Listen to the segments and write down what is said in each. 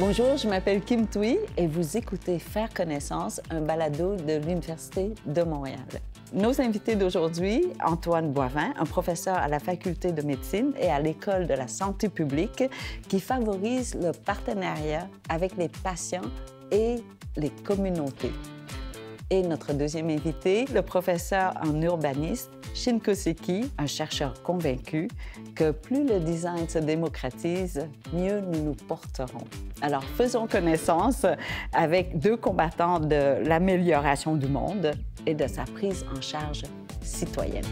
Bonjour, je m'appelle Kim Thuy et vous écoutez Faire connaissance, un balado de l'Université de Montréal. Nos invités d'aujourd'hui, Antoine Boivin, un professeur à la Faculté de médecine et à l'École de la santé publique qui favorise le partenariat avec les patients et les communautés. Et notre deuxième invité, le professeur en urbanisme Shin Koseki, un chercheur convaincu que plus le design se démocratise, mieux nous nous porterons. Alors faisons connaissance avec deux combattants de l'amélioration du monde et de sa prise en charge citoyenne.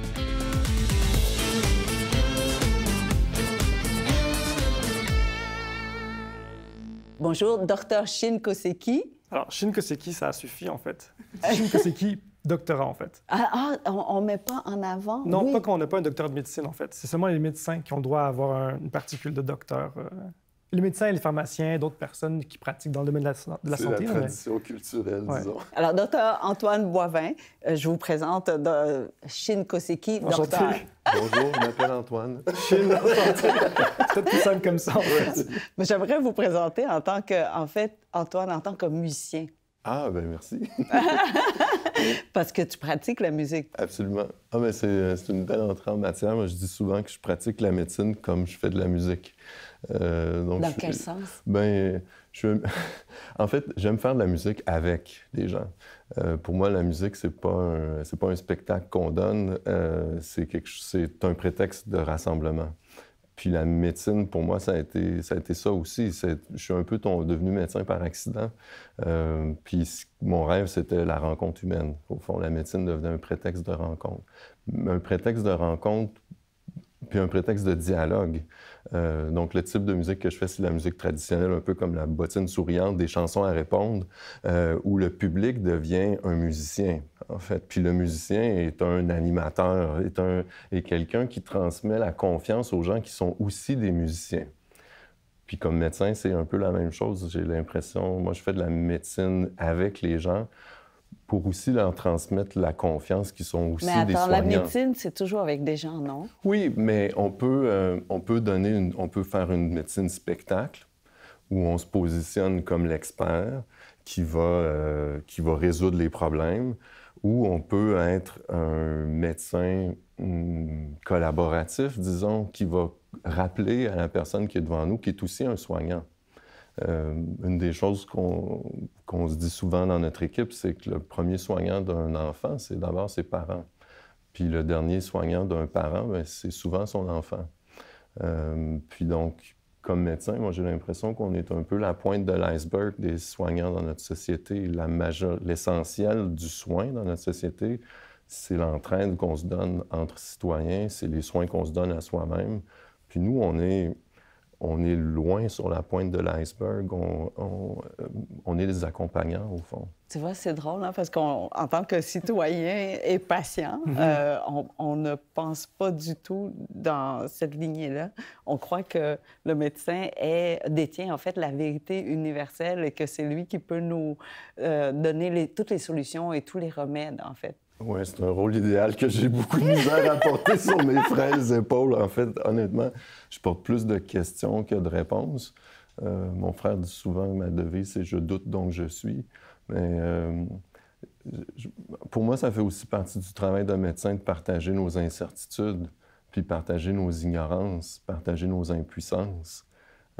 Bonjour, docteur Shin Koseki. Alors, Shin Koseki, ça a suffi en fait. Shin Koseki, doctorat, en fait. Ah, ah on ne met pas en avant. Non, pas qu'on n'a pas un docteur de médecine, en fait. C'est seulement les médecins qui ont le droit à avoir une particule de docteur. Euh. Les médecins, les pharmaciens, d'autres personnes qui pratiquent dans le domaine de la, santé. la tradition culturelle, disons. Alors, docteur Antoine Boivin, euh, je vous présente euh, de Shin Koseki, docteur. Bonjour, je m'appelle Antoine. Shin C'est tout simple comme ça. En fait. Mais j'aimerais vous présenter en tant que, en fait, Antoine, en tant que musicien. Ah, ben merci. Parce que tu pratiques la musique. Absolument. Ah, ben c'est, une belle entrée en matière. Moi, je dis souvent que je pratique la médecine comme je fais de la musique. Euh, Dans quel sens? Ben, je, en fait, j'aime faire de la musique avec les gens. Euh, pour moi, la musique, c'est pas un, pas un spectacle qu'on donne, c'est, quelque, c'est un prétexte de rassemblement. Puis la médecine, pour moi, ça a été ça, aussi. Je suis un peu devenu médecin par accident. Euh, puis mon rêve, c'était la rencontre humaine. Au fond, la médecine devenait un prétexte de rencontre. Un prétexte de rencontre, puis un prétexte de dialogue. Euh, donc, le type de musique que je fais, c'est la musique traditionnelle, un peu comme la bottine souriante, des chansons à répondre, euh, où le public devient un musicien, en fait. Puis le musicien est un animateur, est, un, est quelqu'un qui transmet la confiance aux gens qui sont aussi des musiciens. Puis comme médecin, c'est un peu la même chose. J'ai l'impression, moi, je fais de la médecine avec les gens pour aussi leur transmettre la confiance qui sont aussi mais attends, la médecine, c'est toujours avec des gens, non Oui, mais on peut euh, on peut donner on peut faire une médecine spectacle où on se positionne comme l'expert qui va euh, qui va résoudre les problèmes ou on peut être un médecin hmm, collaboratif, disons, qui va rappeler à la personne qui est devant nous qui est aussi un soignant. Euh, une des choses qu'on se dit souvent dans notre équipe, c'est que le premier soignant d'un enfant, c'est d'abord ses parents. Puis le dernier soignant d'un parent, ben, c'est souvent son enfant. Euh, puis donc, comme médecin, moi j'ai l'impression qu'on est un peu la pointe de l'iceberg des soignants dans notre société. L'essentiel du soin dans notre société, c'est l'entraide qu'on se donne entre citoyens, c'est les soins qu'on se donne à soi-même. Puis nous, on est on est loin sur la pointe de l'iceberg. Euh, on, est des accompagnants, au fond. Tu vois, c'est drôle, hein, parce qu'en tant que citoyen et patient, mhm. euh, on, ne pense pas du tout dans cette lignée-là. On croit que le médecin est, détient en fait la vérité universelle et que c'est lui qui peut nous euh, donner toutes les solutions et tous les remèdes, en fait. Oui, c'est un rôle idéal que j'ai beaucoup de misère à porter sur mes frêles épaules. En fait, honnêtement, je porte plus de questions que de réponses. Euh, mon frère dit souvent ma devise, c'est je doute donc je suis. Mais euh, pour moi, ça fait aussi partie du travail d'un médecin de partager nos incertitudes, puis partager nos ignorances, partager nos impuissances.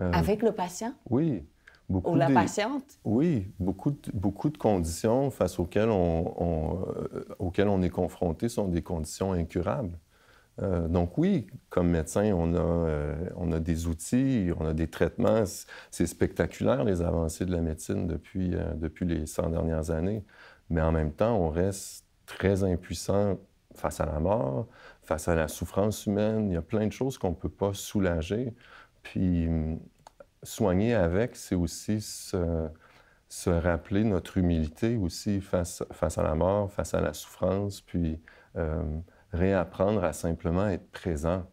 Euh, Avec le patient? Oui. Beaucoup la patiente. Oui, beaucoup de, beaucoup de conditions face auxquelles on, on euh, est confronté sont des conditions incurables. Euh, donc oui, comme médecin, on a, euh, on a des outils, on a des traitements. C'est spectaculaire les avancées de la médecine depuis, depuis les 100 dernières années. Mais en même temps, on reste très impuissant face à la mort, face à la souffrance humaine. Il y a plein de choses qu'on ne peut pas soulager. Puis hum, soigner avec, c'est aussi se, rappeler notre humilité aussi face, face à la mort, face à la souffrance, puis euh, réapprendre à simplement être présent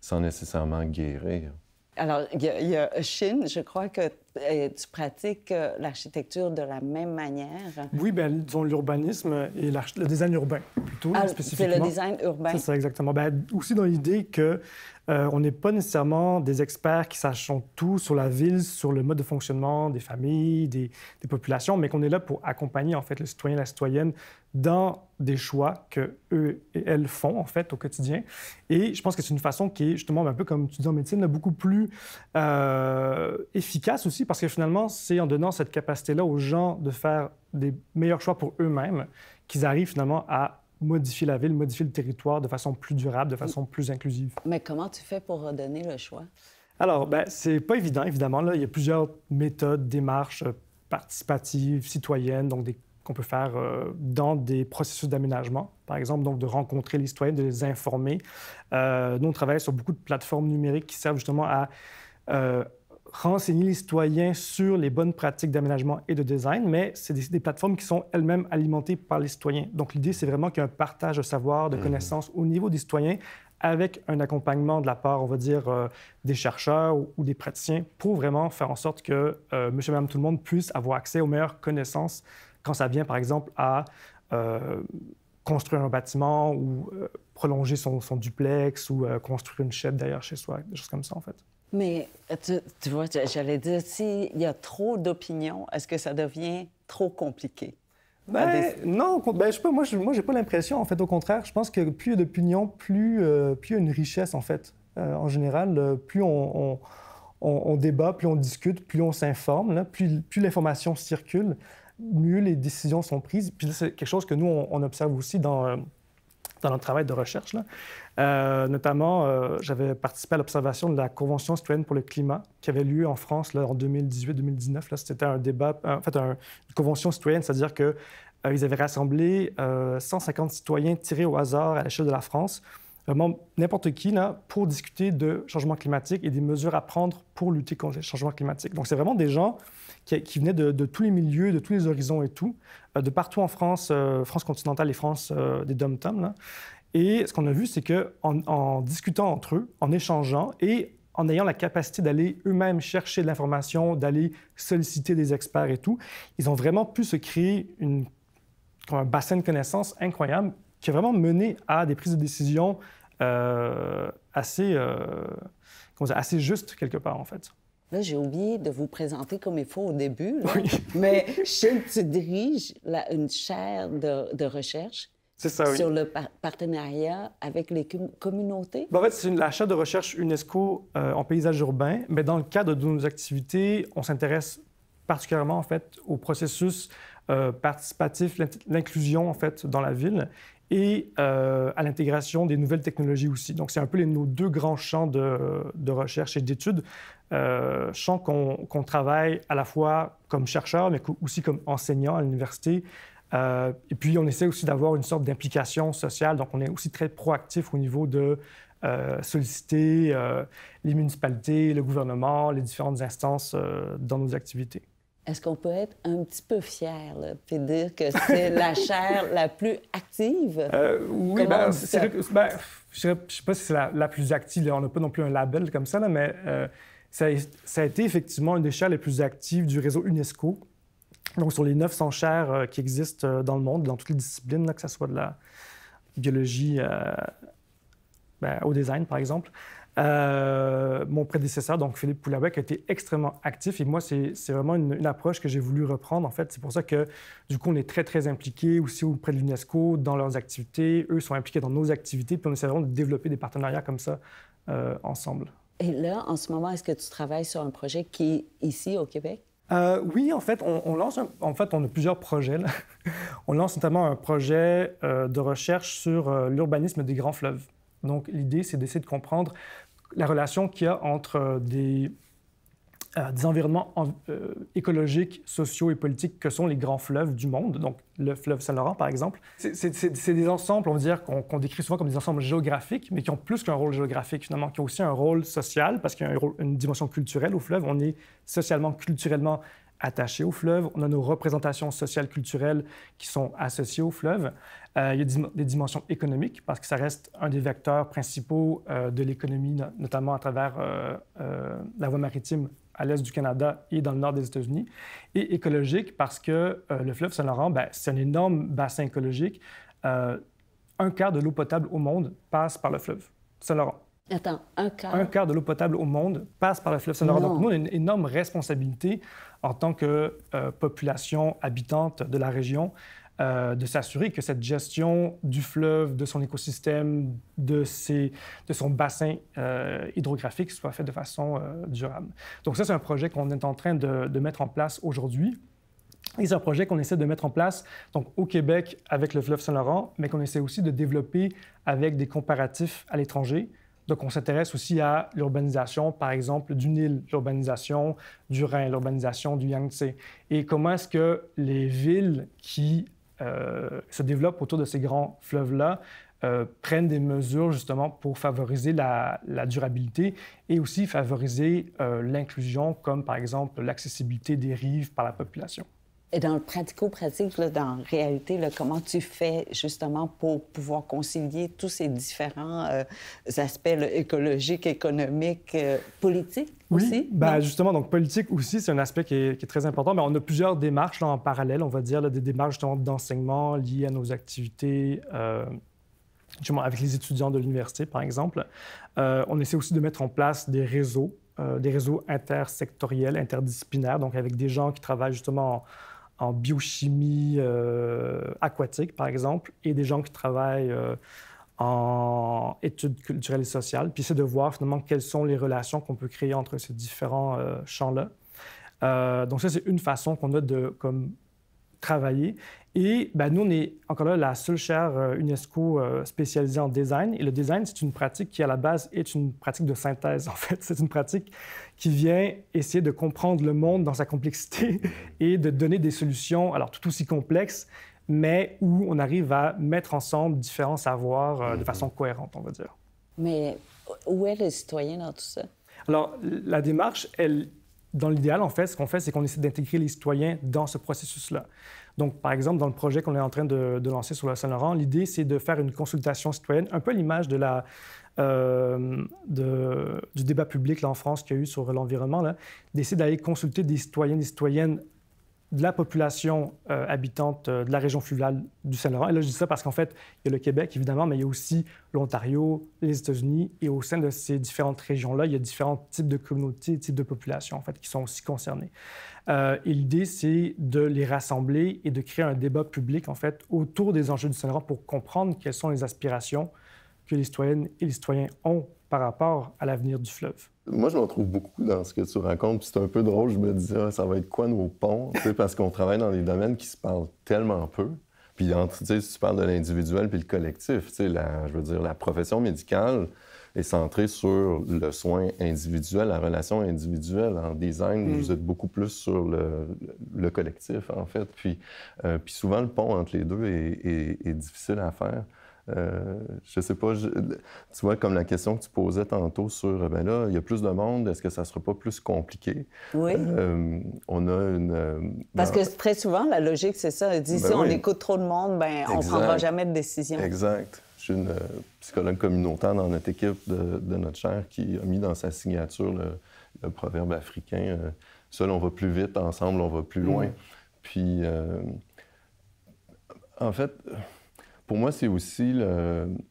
sans nécessairement guérir. Alors, il y, a, Chine, je crois que euh, tu pratiques euh, l'architecture de la même manière. Oui, bien, disons l'urbanisme et le design urbain, plutôt, spécifiquement. Ah, c'est le design urbain. C'est ça, exactement. Bien, aussi dans l'idée que euh, on n'est pas nécessairement des experts qui sachent tout sur la ville, sur le mode de fonctionnement des familles, des, populations, mais qu'on est là pour accompagner en fait le citoyen, la citoyenne dans des choix que eux et elles font en fait au quotidien. Et je pense que c'est une façon qui est justement un peu comme tu dis en médecine, beaucoup plus euh, efficace aussi parce que finalement c'est en donnant cette capacité-là aux gens de faire des meilleurs choix pour eux-mêmes qu'ils arrivent finalement à modifier la ville, modifier le territoire de façon plus durable, de mm. façon plus inclusive. Mais comment tu fais pour redonner le choix? Alors, ben, c'est pas évident, évidemment. Là. Il y a plusieurs méthodes, démarches euh, participatives, citoyennes, donc des... qu'on peut faire euh, dans des processus d'aménagement, par exemple, donc de rencontrer les citoyens, de les informer. Euh, nous, on travaille sur beaucoup de plateformes numériques qui servent justement à renseigner les citoyens sur les bonnes pratiques d'aménagement et de design, mais c'est des, plateformes qui sont elles-mêmes alimentées par les citoyens. Donc l'idée, c'est vraiment qu'il y a un partage de savoir, de mhm. connaissances au niveau des citoyens avec un accompagnement de la part, on va dire, euh, des chercheurs ou, des praticiens pour vraiment faire en sorte que euh, monsieur, madame, tout le monde puisse avoir accès aux meilleures connaissances quand ça vient, par exemple, à euh, construire un bâtiment ou prolonger son, duplex ou construire une chaîne derrière chez soi, des choses comme ça, en fait. Mais euh, tu, vois, j'allais dire, s'il y a trop d'opinions, est-ce que ça devient trop compliqué? Ben, non, ben, je peux, moi, je n'ai pas l'impression. En fait, au contraire, je pense que plus il y a d'opinions, plus, euh, plus il y a une richesse, en fait. Euh, en général, plus on, débat, plus on discute, plus on s'informe, plus, plus l'information circule, mieux les décisions sont prises. Puis c'est quelque chose que nous, on, observe aussi dans dans notre travail de recherche. Là. Euh, notamment, euh, j'avais participé à l'observation de la Convention citoyenne pour le climat qui avait lieu en France là, en 2018-2019. C'était un débat, euh, en fait, une convention citoyenne, c'est-à-dire qu'ils ils avaient rassemblé 150 citoyens tirés au hasard à l'échelle de la France, vraiment n'importe qui, là, pour discuter de changement climatique et des mesures à prendre pour lutter contre le changement climatique. Donc, c'est vraiment des gens qui, qui venaient de, tous les milieux, de tous les horizons et tout, euh, de partout en France, euh, France continentale et France euh, des dom-toms. Et ce qu'on a vu, c'est qu'en en, discutant entre eux, en échangeant et en ayant la capacité d'aller eux-mêmes chercher de l'information, d'aller solliciter des experts et tout, ils ont vraiment pu se créer une, un bassin de connaissances incroyable qui a vraiment mené à des prises de décision assez, comment assez justes quelque part, en fait. Là, j'ai oublié de vous présenter comme il faut au début. Mais Chine, tu diriges une chaire de, recherche ça, sur le partenariat avec les communautés? C'est ben, en fait, c'est de recherche UNESCO euh, en paysage urbain, mais dans le cadre de nos activités, on s'intéresse particulièrement en fait au processus euh, participatif, l'inclusion en fait dans la ville et euh, à l'intégration des nouvelles technologies aussi. Donc, c'est un peu nos deux grands champs de, recherche et d'études, euh, champs qu'on travaille à la fois comme chercheur, mais aussi comme enseignant à l'université. Euh, et puis, on essaie aussi d'avoir une sorte d'implication sociale. Donc, on est aussi très proactif au niveau de euh, solliciter les municipalités, le gouvernement, les différentes instances dans nos activités est-ce qu'on peut être un petit peu fier, et dire que c'est la chair la plus active? Euh, oui, ben, ben, je ne sais pas si c'est la, plus active. On n'a pas non plus un label comme ça, mais euh, ça, a été effectivement une des chaires les plus actives du réseau UNESCO. Donc, sur les 900 chaires euh, qui existent dans le monde, dans toutes les disciplines, que ce soit de la biologie ben, au design, par exemple, euh, mon prédécesseur, donc Philippe Poulabec, a été extrêmement actif et moi, c'est vraiment une, approche que j'ai voulu reprendre. En fait, c'est pour ça que, du coup, on est très, très impliqués aussi auprès de l'UNESCO dans leurs activités. Eux sont impliqués dans nos activités, puis on essaie vraiment de développer des partenariats comme ça euh, ensemble. Et là, en ce moment, est-ce que tu travailles sur un projet qui est ici au Québec? Euh, oui, en fait, on, lance en fait, on a plusieurs projets. on lance notamment un projet de recherche sur l'urbanisme des grands fleuves. Donc, l'idée, c'est d'essayer de comprendre la relation qu'il y a entre euh, des, euh, des environnements euh, écologiques, sociaux et politiques que sont les grands fleuves du monde, donc le fleuve Saint-Laurent par exemple. C'est des ensembles, on va dire, qu'on décrit souvent comme des ensembles géographiques, mais qui ont plus qu'un rôle géographique finalement, qui ont aussi un rôle social, parce qu'il y a une dimension culturelle au fleuve. On est socialement, culturellement attachés au fleuve. On a nos représentations sociales, culturelles qui sont associées au fleuve. Euh, il y a des dimensions économiques parce que ça reste un des vecteurs principaux euh, de l'économie, notamment à travers euh, la voie maritime à l'est du Canada et dans le nord des États-Unis, et écologique parce que le fleuve Saint-Laurent, ben, c'est un énorme bassin écologique. un quart de l'eau potable au monde passe par le fleuve Saint-Laurent un quart. Un quart de l'eau potable au monde passe par le fleuve Saint-Laurent. Donc, nous, on a une énorme responsabilité en tant que euh, population habitante de la région euh, de s'assurer que cette gestion du fleuve, de son écosystème, de, son bassin euh, hydrographique soit faite de façon durable. Donc, ça, c'est un projet qu'on est en train de, de mettre en place aujourd'hui. Et c'est un projet qu'on essaie de mettre en place donc, au Québec avec le fleuve Saint-Laurent, mais qu'on essaie aussi de développer avec des comparatifs à l'étranger. Donc, on s'intéresse aussi à l'urbanisation, par exemple, du Nil, l'urbanisation du Rhin, l'urbanisation du Yangtze. Et comment est-ce que les villes qui euh, se développent autour de ces grands fleuves-là euh, prennent des mesures justement pour favoriser la, durabilité et aussi favoriser euh, l'inclusion, comme par exemple l'accessibilité des rives par la population. Et dans le pratico-pratique, dans la réalité, comment tu fais justement pour pouvoir concilier tous ces différents euh, aspects écologiques, économiques, euh, politiques aussi? Bien, justement, donc politique aussi, c'est un aspect qui est, très important. Mais on a plusieurs démarches en parallèle, on va dire, des démarches d'enseignement liées à nos activités. Euh, justement avec les étudiants de l'université, par exemple. on essaie aussi de mettre en place des réseaux, des réseaux intersectoriels, interdisciplinaires, donc avec des gens qui travaillent justement en, en biochimie euh, aquatique, par exemple, et des gens qui travaillent euh, en études culturelles et sociales. Puis c'est de voir finalement quelles sont les relations qu'on peut créer entre ces différents euh, champs-là. donc ça, c'est une façon qu'on a de comme, travailler. Et ben, nous, on est encore là la seule chaire euh, UNESCO euh, spécialisée en design. Et le design, c'est une pratique qui, à la base, est une pratique de synthèse, en fait. C'est une pratique qui vient essayer de comprendre le monde dans sa complexité mm-hmm. et de donner des solutions, alors tout aussi complexes, mais où on arrive à mettre ensemble différents savoirs euh, de mm-hmm. façon cohérente, on va dire. Mais où est le citoyen dans tout ça? Alors, la démarche, elle dans l'idéal, en fait, ce qu'on fait, c'est qu'on essaie d'intégrer les citoyens dans ce processus-là. Donc, par exemple, dans le projet qu'on est en train de, lancer sur la Saint-Laurent, l'idée, c'est de faire une consultation citoyenne, un peu à l'image de la, euh, du débat public là, en France qu'il y a eu sur l'environnement, d'essayer d'aller consulter des citoyens, des citoyennes de la population euh, habitante euh, de la région fluviale du Saint-Laurent. Et là, je dis ça parce qu'en fait, il y a le Québec, évidemment, mais il y a aussi l'Ontario, les États-Unis, et au sein de ces différentes régions-là, il y a différents types de communautés, types de populations, en fait, qui sont aussi concernées. Euh, et l'idée, c'est de les rassembler et de créer un débat public, en fait, autour des enjeux du Saint-Laurent pour comprendre quelles sont les aspirations que les citoyennes et les citoyens ont par rapport à l'avenir du fleuve moi, je m'en trouve beaucoup dans ce que tu racontes. C'est un peu drôle. Je me disais, ah, ça va être quoi nos ponts? parce qu'on travaille dans des domaines qui se parlent tellement peu. Puis, si tu parles de l'individuel puis le collectif. La, je veux dire, la profession médicale est centrée sur le soin individuel, la relation individuelle. En design, mm. vous êtes beaucoup plus sur le, collectif, en fait. Euh, puis, souvent, le pont entre les deux est difficile à faire. Euh, je sais pas, tu vois, comme la question que tu posais tantôt sur, euh, ben là, il y a plus de monde, est-ce que ça sera pas plus compliqué? Oui. Euh, on a une... Parce ben, que très souvent, la logique, c'est ça. Elle ben si on écoute trop de monde, ben on prendra jamais de décision. Exact. J'ai une psychologue communautaire dans notre équipe de, notre chair qui a mis dans sa signature le, proverbe africain, seul on va plus vite, ensemble on va plus mm. loin. Puis, en fait pour moi, c'est aussi,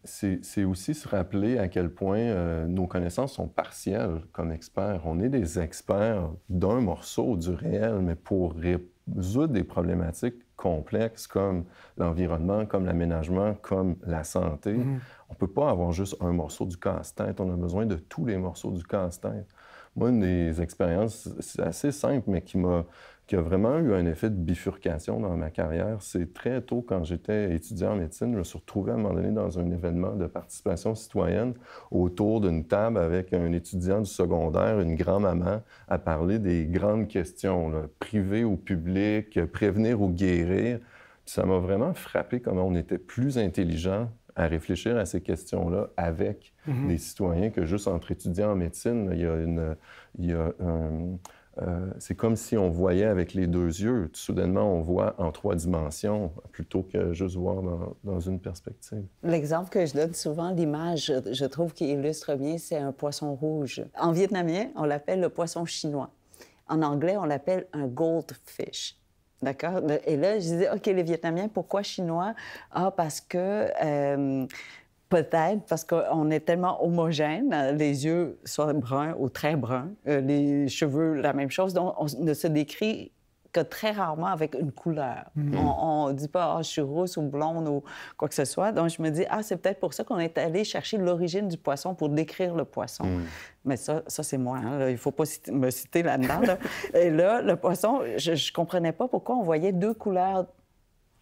c'est, aussi se rappeler à quel point euh, nos connaissances sont partielles comme experts. On est des experts d'un morceau du réel, mais pour résoudre des problématiques complexes comme l'environnement, comme l'aménagement, comme la santé, mhm. on ne peut pas avoir juste un morceau du casse-tête. On a besoin de tous les morceaux du casse-tête. Moi, une des expériences c'est assez simple, mais qui m'a qui a vraiment eu un effet de bifurcation dans ma carrière. C'est très tôt, quand j'étais étudiant en médecine, je me suis retrouvé à un moment donné dans un événement de participation citoyenne autour d'une table avec un étudiant du secondaire, une grand-maman, à parler des grandes questions, privées ou publiques, prévenir ou guérir. ça m'a vraiment frappé comment on était plus intelligent à réfléchir à ces questions-là avec les mhm. citoyens que juste entre étudiants en médecine. Il y a une... Il y a euh, c'est comme si on voyait avec les deux yeux. soudainement, on voit en trois dimensions plutôt que juste voir dans, une perspective. L'exemple que je donne souvent, l'image, je, trouve qui illustre bien, c'est un poisson rouge. En vietnamien, on l'appelle le poisson chinois. En anglais, on l'appelle un goldfish. D'accord? Et là, je disais, OK, les Vietnamiens, pourquoi chinois? Ah, parce que euh, Peut-être parce qu'on est tellement homogène, les yeux soit bruns ou très bruns, euh, les cheveux la même chose, donc on ne se décrit que très rarement avec une couleur. Mhm. On ne dit pas oh, je suis rousse ou blonde ou quoi que ce soit. Donc je me dis ah c'est peut-être pour ça qu'on est allé chercher l'origine du poisson pour décrire le poisson. Mhm. Mais ça, ça c'est moi. Hein, Il ne faut pas me citer là-dedans. Et là, le poisson, je ne comprenais pas pourquoi on voyait deux couleurs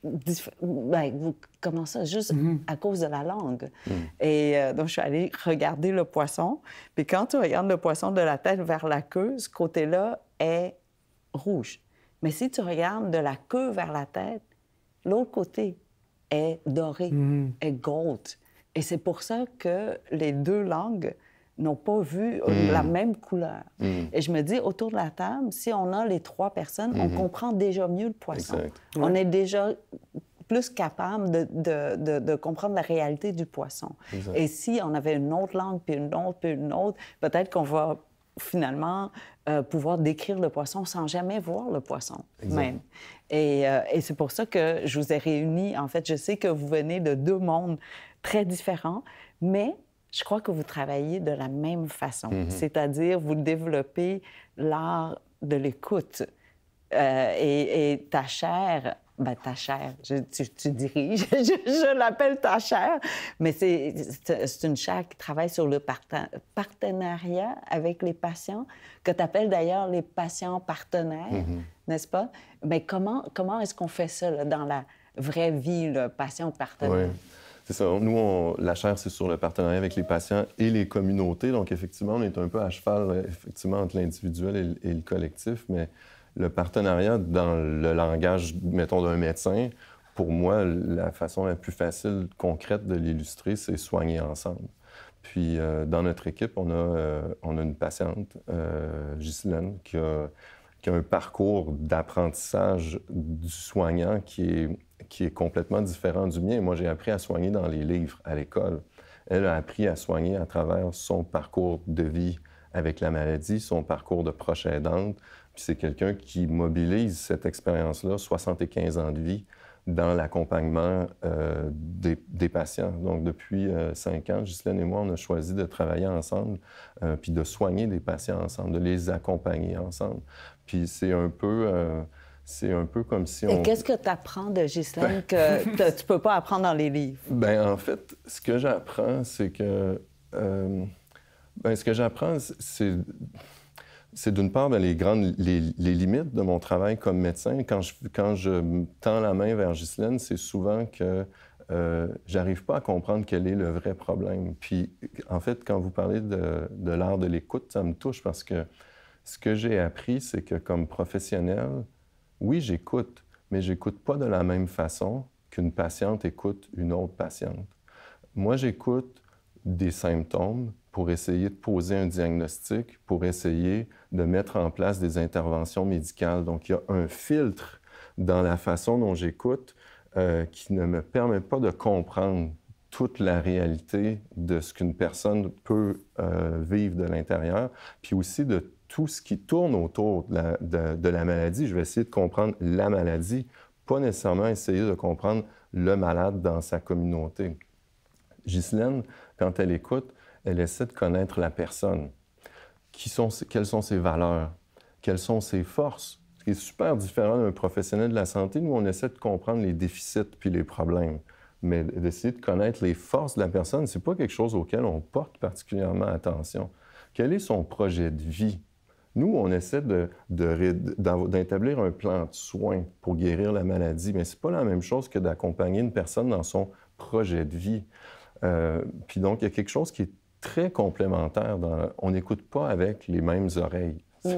ben, comment vous commencez juste mm-hmm. à cause de la langue. Mm. Et euh, donc, je suis allée regarder le poisson. Puis quand tu regardes le poisson de la tête vers la queue, ce côté-là est rouge. Mais si tu regardes de la queue vers la tête, l'autre côté est doré, mm-hmm. est gold. Et c'est pour ça que les deux langues n'ont pas vu hmm. la même couleur. Hmm. Et je me dis, autour de la table, si on a les trois personnes, on mhm. comprend déjà mieux le poisson. On est déjà plus capable de, comprendre la réalité du poisson. Et si on avait une autre langue, puis une autre, puis une autre, peut-être qu'on va finalement euh, pouvoir décrire le poisson sans jamais voir le poisson même. Et, euh, et c'est pour ça que je vous ai réunis. En fait, je sais que vous venez de deux mondes très différents, mais je crois que vous travaillez de la même façon, mhm. c'est-à-dire vous développez l'art de l'écoute. Euh, et, ta chair, ben, ta chère, tu, diriges, je, l'appelle ta chair, mais c'est une chair qui travaille sur le partenariat avec les patients, que tu appelles d'ailleurs les patients partenaires, mhm. n'est-ce pas? Mais comment, comment est-ce qu'on fait ça dans la vraie vie, le patient partenaire? C'est ça. Nous, la chaire, c'est sur le partenariat avec les patients et les communautés. Donc, effectivement, on est un peu à cheval, euh, effectivement, entre l'individuel et, le collectif. Mais le partenariat dans le langage, mettons, d'un médecin, pour moi, la façon la plus facile, concrète de l'illustrer, c'est soigner ensemble. Puis, euh, dans notre équipe, on a, euh, on a une patiente, euh, qui a un parcours d'apprentissage du soignant qui est qui est complètement différent du mien. Moi, j'ai appris à soigner dans les livres à l'école. Elle a appris à soigner à travers son parcours de vie avec la maladie, son parcours de proche aidante. Puis c'est quelqu'un qui mobilise cette expérience-là, 75 ans de vie, dans l'accompagnement euh, des, patients. Donc, depuis 5 euh, cinq ans, Ghislaine et moi, on a choisi de travailler ensemble, euh, puis de soigner des patients ensemble, de les accompagner ensemble. Puis c'est un peu c'est un peu comme si on... Qu'est-ce que tu apprends de Ghislaine ben, que tu peux pas apprendre dans les livres? Ben en fait, ce que j'apprends, c'est que... Euh, ben, ce que j'apprends, c'est... C'est d'une part ben, les grandes les, limites de mon travail comme médecin. Quand je, tends la main vers Ghislaine, c'est souvent que euh, j'arrive pas à comprendre quel est le vrai problème. Puis, en fait, quand vous parlez de l'art de l'écoute, ça me touche parce que ce que j'ai appris, c'est que comme professionnel, oui, j'écoute, mais j'écoute pas de la même façon qu'une patiente écoute une autre patiente. Moi, j'écoute des symptômes pour essayer de poser un diagnostic, pour essayer de mettre en place des interventions médicales. Donc, il y a un filtre dans la façon dont j'écoute euh, qui ne me permet pas de comprendre toute la réalité de ce qu'une personne peut euh, vivre de l'intérieur, puis aussi de tout ce qui tourne autour de la, maladie. Je vais essayer de comprendre la maladie, pas nécessairement essayer de comprendre le malade dans sa communauté. Ghislaine, quand elle écoute, elle essaie de connaître la personne. quelles sont ses valeurs? Quelles sont ses forces? Ce qui est super différent d'un professionnel de la santé, nous, on essaie de comprendre les déficits puis les problèmes. Mais d'essayer de connaître les forces de la personne, c'est pas quelque chose auquel on porte particulièrement attention. Quel est son projet de vie? Nous, on essaie d'établir un plan de soins pour guérir la maladie, mais c'est pas la même chose que d'accompagner une personne dans son projet de vie. Euh, puis donc, il y a quelque chose qui est très complémentaire. On n'écoute pas avec les mêmes oreilles. Mmh.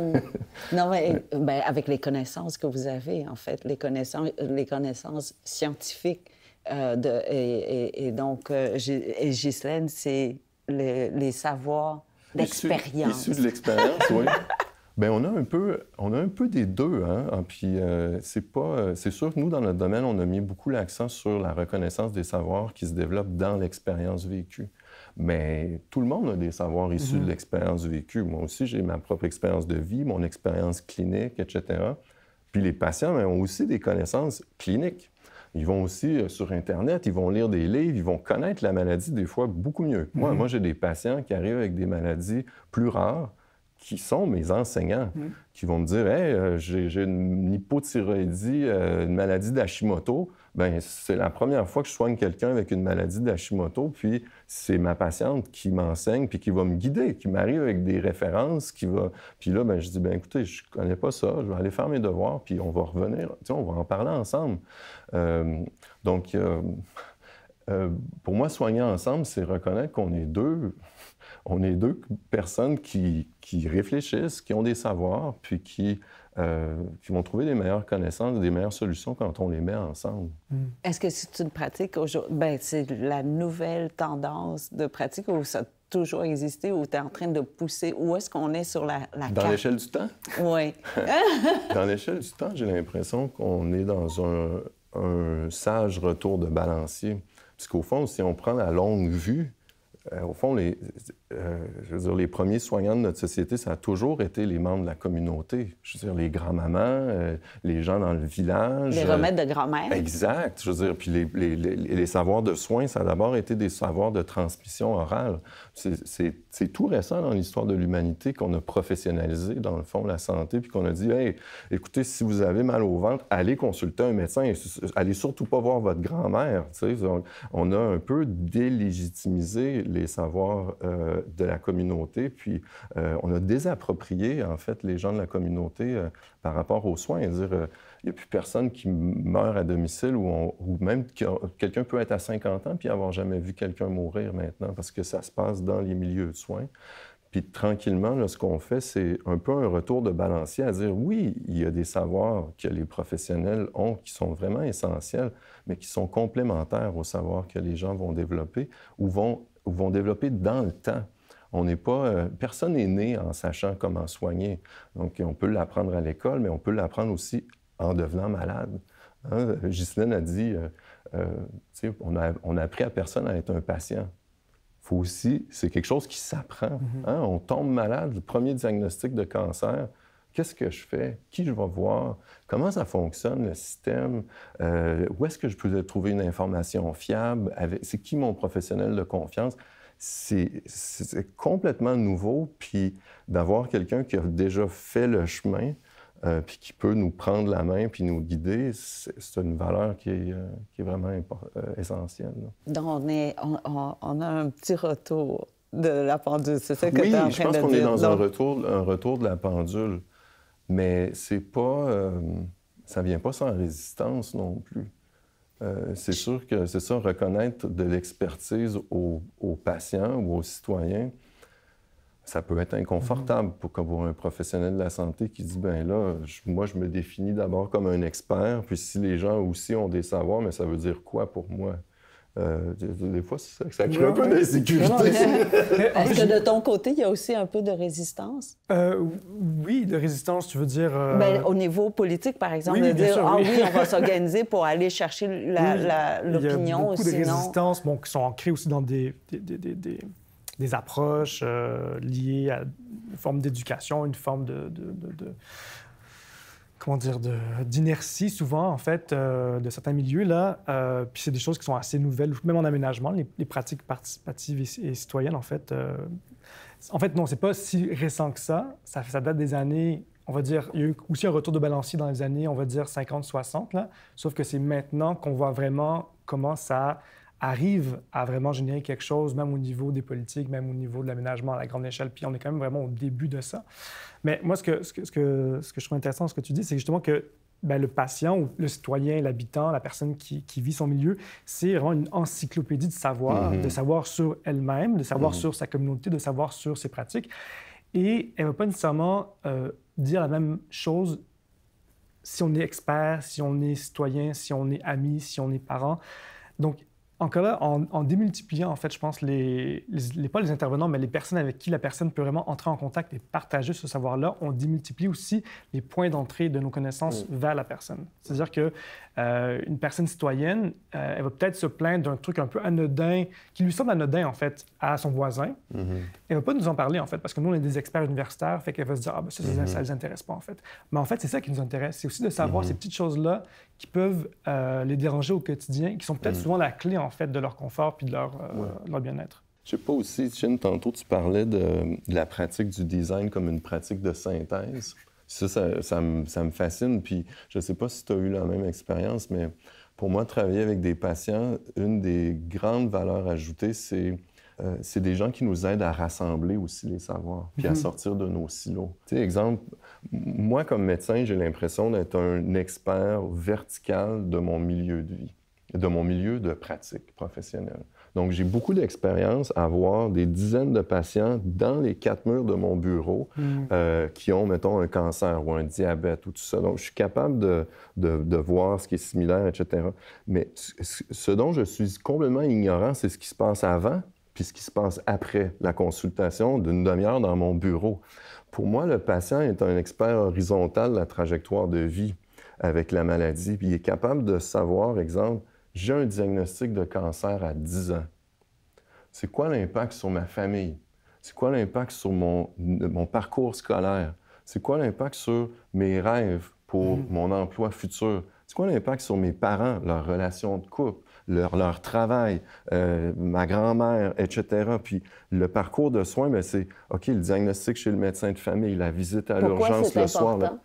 non, mais ben, avec les connaissances que vous avez, en fait, les connaissances, les connaissances scientifiques. Euh, et, donc, euh, c'est les, savoirs d'expérience. de l'expérience, oui. Ben, on a un peu, on a un peu des deux. Hein. Ah, puis euh, c'est pas, euh, c'est sûr que nous dans notre domaine, on a mis beaucoup l'accent sur la reconnaissance des savoirs qui se développent dans l'expérience vécue. Mais tout le monde a des savoirs issus de mhm. l'expérience vécue. Moi aussi, j'ai ma propre expérience de vie, mon expérience clinique, etc. Puis les patients ben, ont aussi des connaissances cliniques. Ils vont aussi euh, sur Internet, ils vont lire des livres, ils vont connaître la maladie des fois beaucoup mieux. Mhm. moi j'ai des patients qui arrivent avec des maladies plus rares qui sont mes enseignants, qui vont me dire Hé, euh, j'ai une hypothyroïdie, euh, une maladie d'Hashimoto. Bien, c'est la première fois que je soigne quelqu'un avec une maladie d'Hashimoto, puis c'est ma patiente qui m'enseigne, puis qui va me guider, qui m'arrive avec des références, qui va. Puis là, bien, je dis ben écoutez, je connais pas ça, je vais aller faire mes devoirs, puis on va revenir, tu sais, on va en parler ensemble. Euh, donc, pour moi, soigner ensemble, c'est reconnaître qu'on est deux on est deux personnes qui, réfléchissent, qui ont des savoirs, puis qui, euh, qui vont trouver des meilleures connaissances, des meilleures solutions quand on les met ensemble. Hmm. Est-ce que c'est une pratique aujourd'hui? Ben, c'est la nouvelle tendance de pratique où ça a toujours existé ou tu es en train de pousser? Où est-ce qu'on est sur la, Dans l'échelle du temps? Oui. dans l'échelle du temps, j'ai l'impression qu'on est dans un, un, sage retour de balancier. Puisqu'au fond, si on prend la longue vue, euh, au fond, les, euh, je veux dire, les premiers soignants de notre société, ça a toujours été les membres de la communauté. Je veux dire, les grands-mamans, euh, les gens dans le village. Les remèdes de grand-mère. Exact. Je veux dire, puis les, les, les savoirs de soins, ça a d'abord été des savoirs de transmission orale. C'est tout récent dans l'histoire de l'humanité qu'on a professionnalisé, dans le fond, la santé, puis qu'on a dit, hey, écoutez, si vous avez mal au ventre, allez consulter un médecin allez surtout pas voir votre grand-mère. Tu sais, on, a un peu délégitimisé les savoirs euh, de la communauté. Puis euh, on a désapproprié, en fait, les gens de la communauté euh, par rapport aux soins. dire, il n'y a plus personne qui meurt à domicile ou, ou même quelqu'un peut être à 50 ans puis avoir jamais vu quelqu'un mourir maintenant parce que ça se passe dans les milieux de soins. Puis tranquillement, là, ce qu'on fait, c'est un peu un retour de balancier à dire oui, il y a des savoirs que les professionnels ont qui sont vraiment essentiels, mais qui sont complémentaires aux savoirs que les gens vont développer ou vont vont développer dans le temps. On n'est pas, euh, personne n'est né en sachant comment soigner. Donc, on peut l'apprendre à l'école, mais on peut l'apprendre aussi en devenant malade. Hein? a dit, euh, euh, on, a, appris à personne à être un patient. Faut aussi, c'est quelque chose qui s'apprend. Mhm. Hein, on tombe malade, le premier diagnostic de cancer. Qu'est-ce que je fais? Qui je vais voir? Comment ça fonctionne, le système? Euh, où est-ce que je peux trouver une information fiable? C'est qui mon professionnel de confiance? C'est complètement nouveau. Puis d'avoir quelqu'un qui a déjà fait le chemin, euh, puis qui peut nous prendre la main puis nous guider, c'est une valeur qui est, vraiment essentielle. Donc, on, a un petit retour de la pendule. C'est que oui, je pense qu'on est dans retour, un retour de la pendule. Mais c'est pas. Euh, ça vient pas sans résistance non plus. Euh, c'est sûr que c'est ça, reconnaître de l'expertise aux, patients ou aux citoyens, ça peut être inconfortable pour, pour un professionnel de la santé qui dit ben là, moi, je me définis d'abord comme un expert, puis si les gens aussi ont des savoirs, mais ça veut dire quoi pour moi? Euh, des fois, ça, ça crée un peu d'insécurité. Est-ce que de ton côté, il y a aussi un peu de résistance? Euh, oui, de résistance, tu veux dire... Euh, ben, au niveau politique, par exemple, de dire, ah oui. on va s'organiser pour aller chercher l'opinion. aussi. il y a beaucoup de résistances qui sont ancrées aussi dans des, des, approches liées à une forme d'éducation, une forme de, de comment dire, d'inertie souvent, en fait, euh, de certains milieux, là. Euh, puis c'est des choses qui sont assez nouvelles, même en aménagement, les, pratiques participatives et, citoyennes, en fait. Euh, en fait, non, c'est pas si récent que ça. ça. Ça date des années, on va dire, il y a eu aussi un retour de balancier dans les années, on va dire, 50-60, là. Sauf que c'est maintenant qu'on voit vraiment comment ça arrive à vraiment générer quelque chose, même au niveau des politiques, même au niveau de l'aménagement à la grande échelle. Puis on est quand même vraiment au début de ça. Mais moi, ce que, ce que, ce que, ce que je trouve intéressant, ce que tu dis, c'est justement que ben, le patient ou le citoyen, l'habitant, la personne qui, qui, vit son milieu, c'est vraiment une encyclopédie de savoir, mhm. de savoir sur elle-même, de savoir mhm. sur sa communauté, de savoir sur ses pratiques. Et elle ne va pas nécessairement euh, dire la même chose si on est expert, si on est citoyen, si on est ami, si on est parent. Donc, encore là, en, démultipliant, en fait, je pense, les, pas les intervenants, mais les personnes avec qui la personne peut vraiment entrer en contact et partager ce savoir-là, on démultiplie aussi les points d'entrée de nos connaissances mm. vers la personne. C'est-à-dire que euh, une personne citoyenne, euh, elle va peut-être se plaindre d'un truc un peu anodin, qui lui semble anodin, en fait, à son voisin. Mm-hmm. Elle va pas nous en parler, en fait, parce que nous, on est des experts universitaires, fait qu'elle va se dire, ah, ben ça, ça, ça, mm-hmm. les intéresse pas, en fait. Mais en fait, c'est ça qui nous intéresse, c'est aussi de savoir mm-hmm. ces petites choses-là qui peuvent euh, les déranger au quotidien, qui sont peut-être mm. souvent la clé, en fait, de leur confort puis de leur, euh, leur bien-être. Je sais pas aussi, Chin, tantôt, tu parlais de, la pratique du design comme une pratique de synthèse. Ça, ça, me, fascine. Puis je sais pas si tu as eu la même expérience, mais pour moi, travailler avec des patients, une des grandes valeurs ajoutées, c'est euh, c'est des gens qui nous aident à rassembler aussi les savoirs, puis à mhm. sortir de nos silos. Tu sais, exemple, moi comme médecin, j'ai l'impression d'être un expert vertical de mon milieu de vie, de mon milieu de pratique professionnelle. Donc, j'ai beaucoup d'expérience à voir des dizaines de patients dans les quatre murs de mon bureau mhm. euh, qui ont, mettons, un cancer ou un diabète ou tout ça. Donc, je suis capable de voir ce qui est similaire, etc. Mais ce dont je suis complètement ignorant, c'est ce qui se passe avant puis ce qui se passe après la consultation d'une demi-heure dans mon bureau. Pour moi, le patient est un expert horizontal de la trajectoire de vie avec la maladie, puis il est capable de savoir, exemple, j'ai un diagnostic de cancer à 10 ans. C'est quoi l'impact sur ma famille? C'est quoi l'impact sur mon, parcours scolaire? C'est quoi l'impact sur mes rêves pour mhm. mon emploi futur? C'est quoi l'impact sur mes parents, leur relation de couple? leur, leur travail, euh, ma grand-mère, etc. Puis le parcours de soins, ben, c'est OK, le diagnostic chez le médecin de famille, la visite à l'urgence le soir. Là.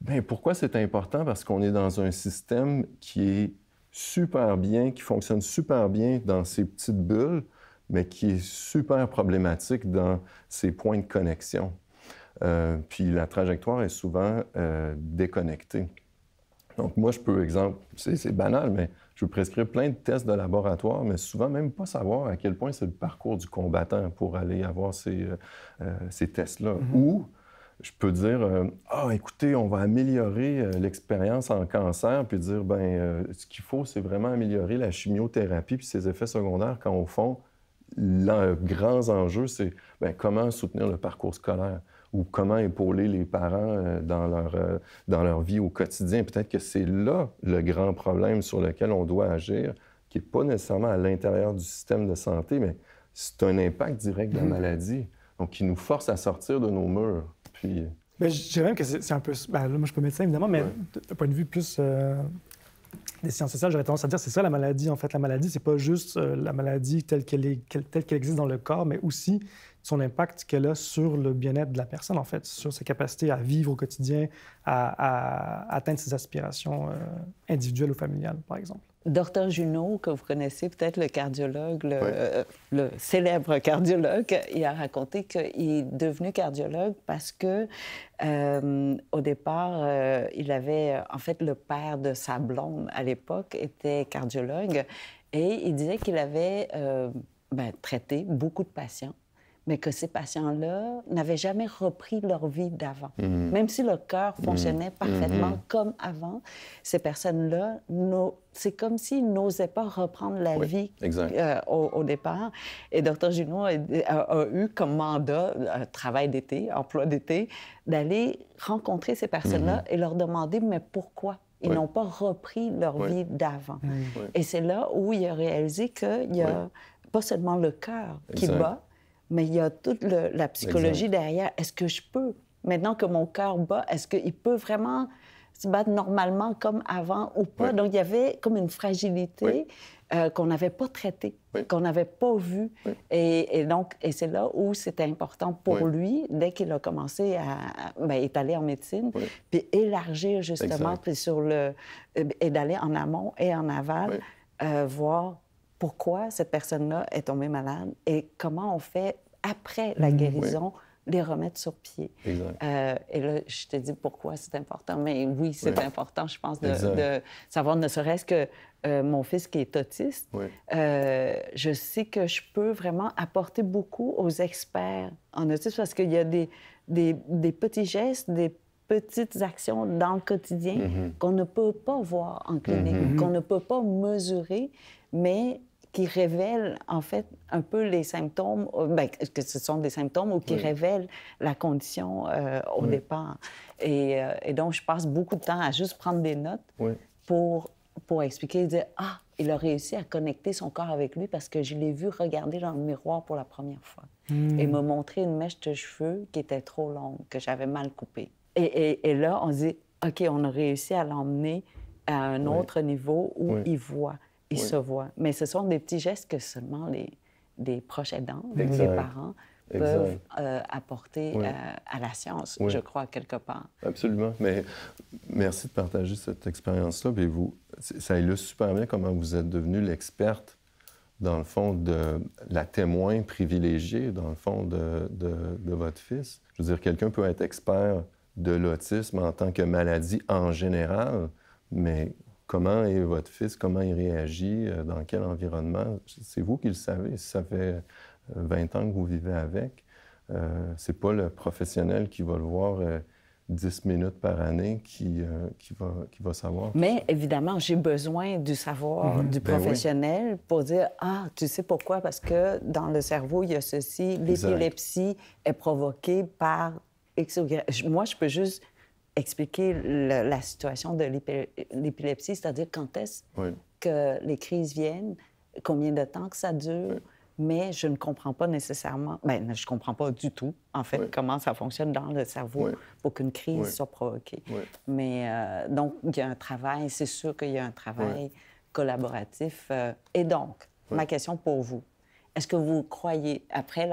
Ben, pourquoi c'est important? Parce qu'on est dans un système qui est super bien, qui fonctionne super bien dans ces petites bulles, mais qui est super problématique dans ces points de connexion. Euh, puis la trajectoire est souvent euh, déconnectée. Donc moi, je peux, exemple, c'est banal, mais je peux prescrire plein de tests de laboratoire, mais souvent même pas savoir à quel point c'est le parcours du combattant pour aller avoir ces, euh, euh, ces tests-là. Mhm. Ou je peux dire euh, Ah, écoutez, on va améliorer l'expérience en cancer, puis dire ben ce qu'il faut, c'est vraiment améliorer la chimiothérapie puis ses effets secondaires quand, au fond, le grand enjeu, c'est ben, comment soutenir le parcours scolaire ou comment épauler les parents euh, dans leur, euh, dans leur vie au quotidien. Peut-être que c'est là le grand problème sur lequel on doit agir, qui n'est pas nécessairement à l'intérieur du système de santé, mais c'est un impact direct de la mm-hmm. maladie, donc qui nous force à sortir de nos murs. Puis... Euh, mais je dirais même que c'est un peu... Ben, moi, je suis médecin, évidemment, mais d'un point de vue plus... des sciences sociales, j'aurais tendance à dire que c'est ça la maladie. En fait, la maladie, c'est pas juste la maladie telle qu'elle telle qu'elle existe dans le corps, mais aussi son impact qu'elle a sur le bien-être de la personne, en fait, sur sa capacité à vivre au quotidien, à, atteindre ses aspirations euh, individuelles ou familiales, par exemple. Docteur Junot, que vous connaissez peut-être, le cardiologue, le, euh, célèbre cardiologue, il a raconté qu'il est devenu cardiologue parce que euh, au départ, il avait, en fait, le père de sa blonde à l'époque était cardiologue et il disait qu'il avait ben, traité beaucoup de patients mais que ces patients-là n'avaient jamais repris leur vie d'avant. Mm-hmm. Même si leur cœur mm-hmm. fonctionnait mm-hmm. parfaitement comme avant, ces personnes-là, c'est comme s'ils n'osaient pas reprendre la vie euh, au, départ. Et Dr. Junot a, eu comme mandat, euh, travail d'été, emploi d'été, d'aller rencontrer ces personnes-là et leur demander, mais pourquoi? Ils n'ont pas repris leur vie d'avant. Mm. Et c'est là où il a réalisé qu'il y a pas seulement le cœur qui bat, mais il y a toute la psychologie derrière. Est-ce que je peux? Maintenant que mon cœur bat, est-ce qu'il peut vraiment se battre normalement comme avant ou pas? Donc, il y avait comme une fragilité euh, qu'on n'avait pas traitée, qu'on n'avait pas vue. Et, donc, et c'est là où c'était important pour lui, dès qu'il a commencé à... étaler ben, en médecine, puis élargir justement, sur le... Euh, et d'aller en amont et en aval, euh, voir pourquoi cette personne-là est tombée malade et comment on fait après la mhm, guérison. les remettre sur pied. Euh, et là, je te dis pourquoi c'est important. Mais oui, c'est important, je pense, de, savoir, ne serait-ce que euh, mon fils qui est autiste, euh, je sais que je peux vraiment apporter beaucoup aux experts en autisme parce qu'il y a des, petits gestes, des petites actions dans le quotidien mhm. qu'on ne peut pas voir en clinique, mhm. qu'on ne peut pas mesurer, mais qui révèle en fait un peu les symptômes, euh, ben, que ce sont des symptômes ou qui révèlent la condition euh, au départ. Euh, et, donc, je passe beaucoup de temps à juste prendre des notes pour, pour expliquer dire Ah, il a réussi à connecter son corps avec lui parce que je l'ai vu regarder dans le miroir pour la première fois et hmm. me montrer une mèche de cheveux qui était trop longue, que j'avais mal coupée. Et, et, et, là, on se dit OK, on a réussi à l'emmener à un autre niveau où il voit ils se voient. Mais ce sont des petits gestes que seulement les, des proches aidants, les parents, peuvent euh, apporter euh, à, la science, je crois, quelque part. Absolument. Mais merci de partager cette expérience-là. vous, ça illustre super bien comment vous êtes devenue l'experte, dans le fond, de la témoin privilégiée, dans le fond, de, de, de votre fils. Je veux dire, quelqu'un peut être expert de l'autisme en tant que maladie en général, mais comment est votre fils, comment il réagit, euh, dans quel environnement. C'est vous qui le savez. ça fait 20 euh, ans que vous vivez avec, euh, c'est pas le professionnel qui va le voir. 10 euh, minutes par année qui, qui, va, qui va savoir. Mais évidemment, j'ai besoin du savoir mhm. du ben professionnel pour dire Ah, tu sais pourquoi? Parce que dans le cerveau, il y a ceci l'épilepsie est provoquée par Moi, je peux juste expliquer la situation de l'épilepsie, c'est-à-dire quand est-ce que les crises viennent, combien de temps que ça dure. Mais je ne comprends pas nécessairement, ben, je ne comprends pas du tout, en fait, comment ça fonctionne dans le cerveau pour qu'une crise soit provoquée. Mais euh, donc, il y a un travail, c'est sûr qu'il y a un travail collaboratif. Euh, et donc, ma question pour vous, est-ce que vous croyez, après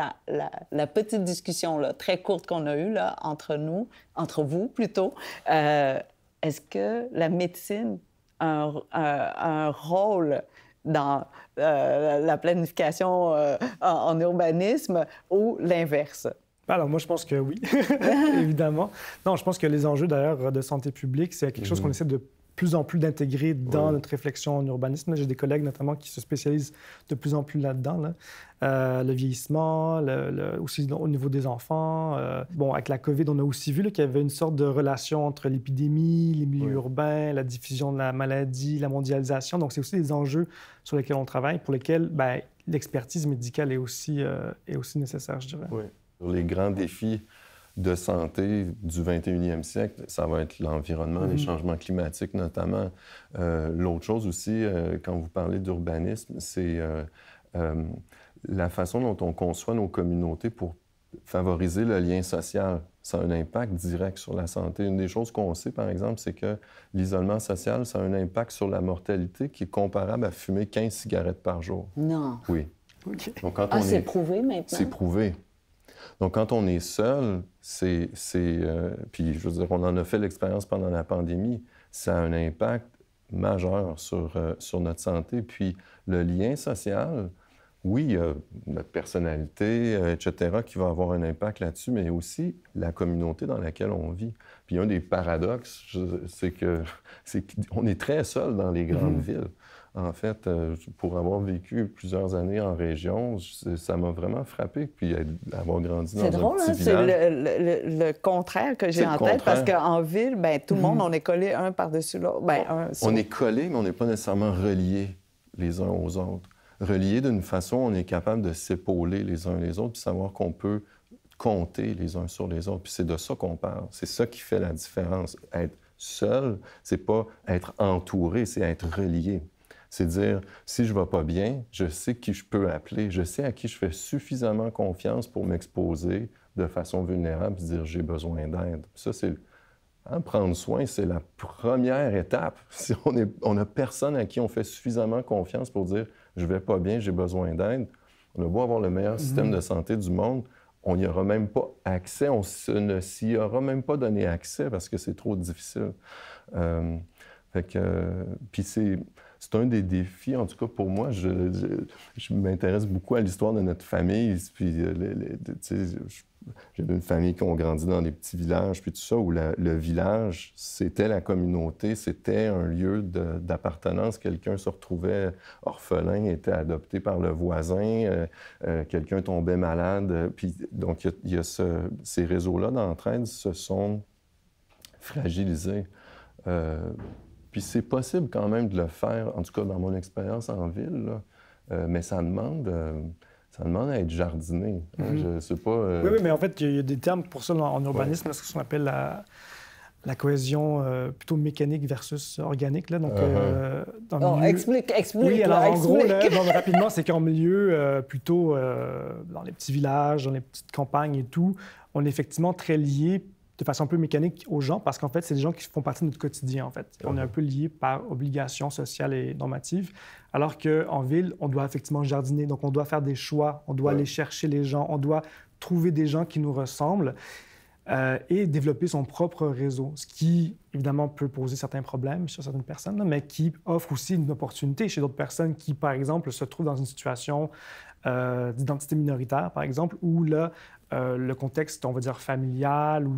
la, petite discussion là, très courte qu'on a eue là, entre nous, entre vous plutôt, euh, est-ce que la médecine a un, rôle dans euh, la planification euh, en urbanisme ou l'inverse? Alors, moi, je pense que oui, évidemment. Non, je pense que les enjeux, d'ailleurs, de santé publique, c'est quelque chose mhm. qu'on essaie de plus en plus d'intégrer dans notre réflexion en urbanisme. J'ai des collègues notamment qui se spécialisent de plus en plus là-dedans. Euh, le vieillissement, aussi au niveau des enfants. Euh, bon, avec la COVID, on a aussi vu qu'il y avait une sorte de relation entre l'épidémie, les milieux urbains, la diffusion de la maladie, la mondialisation. Donc, c'est aussi des enjeux sur lesquels on travaille, pour lesquels ben, l'expertise médicale est aussi, euh, est aussi nécessaire, je dirais. Oui. Sur les grands défis de santé du 21e siècle, ça va être l'environnement, mhm. les changements climatiques notamment. Euh, l'autre chose aussi, euh, quand vous parlez d'urbanisme, c'est euh, la façon dont on conçoit nos communautés pour favoriser le lien social. Ça a un impact direct sur la santé. Une des choses qu'on sait, par exemple, c'est que l'isolement social, ça a un impact sur la mortalité qui est comparable à fumer 15 cigarettes par jour. Non. Oui. Donc, quand ah, c'est prouvé maintenant? C'est prouvé. Donc, quand on est seul, c'est. Euh, puis, je veux dire, on en a fait l'expérience pendant la pandémie. Ça a un impact majeur sur, euh, sur notre santé. Puis, le lien social, oui, notre personnalité, euh, etc., qui va avoir un impact là-dessus, mais aussi la communauté dans laquelle on vit. Puis, un des paradoxes, c'est que qu'on est très seul dans les grandes mmh. villes. En fait, euh, pour avoir vécu plusieurs années en région, ça m'a vraiment frappé. Puis avoir grandi dans hein, C'est drôle, c'est le, le, contraire que j'ai en tête, parce qu'en ville, ben, tout le monde, mhm. on est collé un par-dessus l'autre. Ben, on, est collé, mais on n'est pas nécessairement relié les uns aux autres. Relié d'une façon, on est capable de s'épauler les uns les autres, puis savoir qu'on peut compter les uns sur les autres. Puis c'est de ça qu'on parle. C'est ça qui fait la différence. Être seul, c'est pas être entouré, c'est être relié. C'est dire, si je ne vais pas bien, je sais qui je peux appeler, je sais à qui je fais suffisamment confiance pour m'exposer de façon vulnérable et dire, j'ai besoin d'aide. Ça, c'est... Hein, prendre soin, c'est la première étape. Si on n'a on personne à qui on fait suffisamment confiance pour dire, je vais pas bien, j'ai besoin d'aide, on a beau avoir le meilleur système mhm. de santé du monde, on n'y aura même pas accès, on ne s'y aura même pas donné accès parce que c'est trop difficile. Euh, fait que, euh, puis c'est c'est un des défis, en tout cas pour moi. Je, m'intéresse beaucoup à l'histoire de notre famille. Puis, euh, j'ai une famille qui ont grandi dans des petits villages, puis tout ça, où le village, c'était la communauté, c'était un lieu d'appartenance. Quelqu'un se retrouvait orphelin, était adopté par le voisin, euh, euh, quelqu'un tombait malade. Puis, donc, il y, a, ces réseaux-là d'entraide se sont fragilisés. Puis c'est possible quand même de le faire, en tout cas dans mon expérience en ville, euh, mais ça demande. Euh, ça demande à être jardiné. Hein. Mm-hmm. Je sais pas. Euh, oui, mais en fait, il y, a des termes pour ça en, urbanisme, ce qu'on appelle la, la cohésion plutôt mécanique versus organique. Là, donc, uh-huh. dans non, explique, explique. Oui, alors en gros, rapidement, c'est qu'en milieu, plutôt dans les petits villages, dans les petites campagnes et tout, on est effectivement très lié de façon un peu mécanique aux gens parce qu'en fait, c'est des gens qui font partie de notre quotidien, en fait. On est un peu liés par obligation sociale et normative, alors qu'en ville, on doit effectivement jardiner, donc on doit faire des choix, on doit aller chercher les gens, on doit trouver des gens qui nous ressemblent euh, et développer son propre réseau, ce qui, évidemment, peut poser certains problèmes sur certaines personnes, mais qui offre aussi une opportunité chez d'autres personnes qui, par exemple, se trouvent dans une situation euh, d'identité minoritaire, par exemple, où là, euh, le contexte, on va dire, familial ou,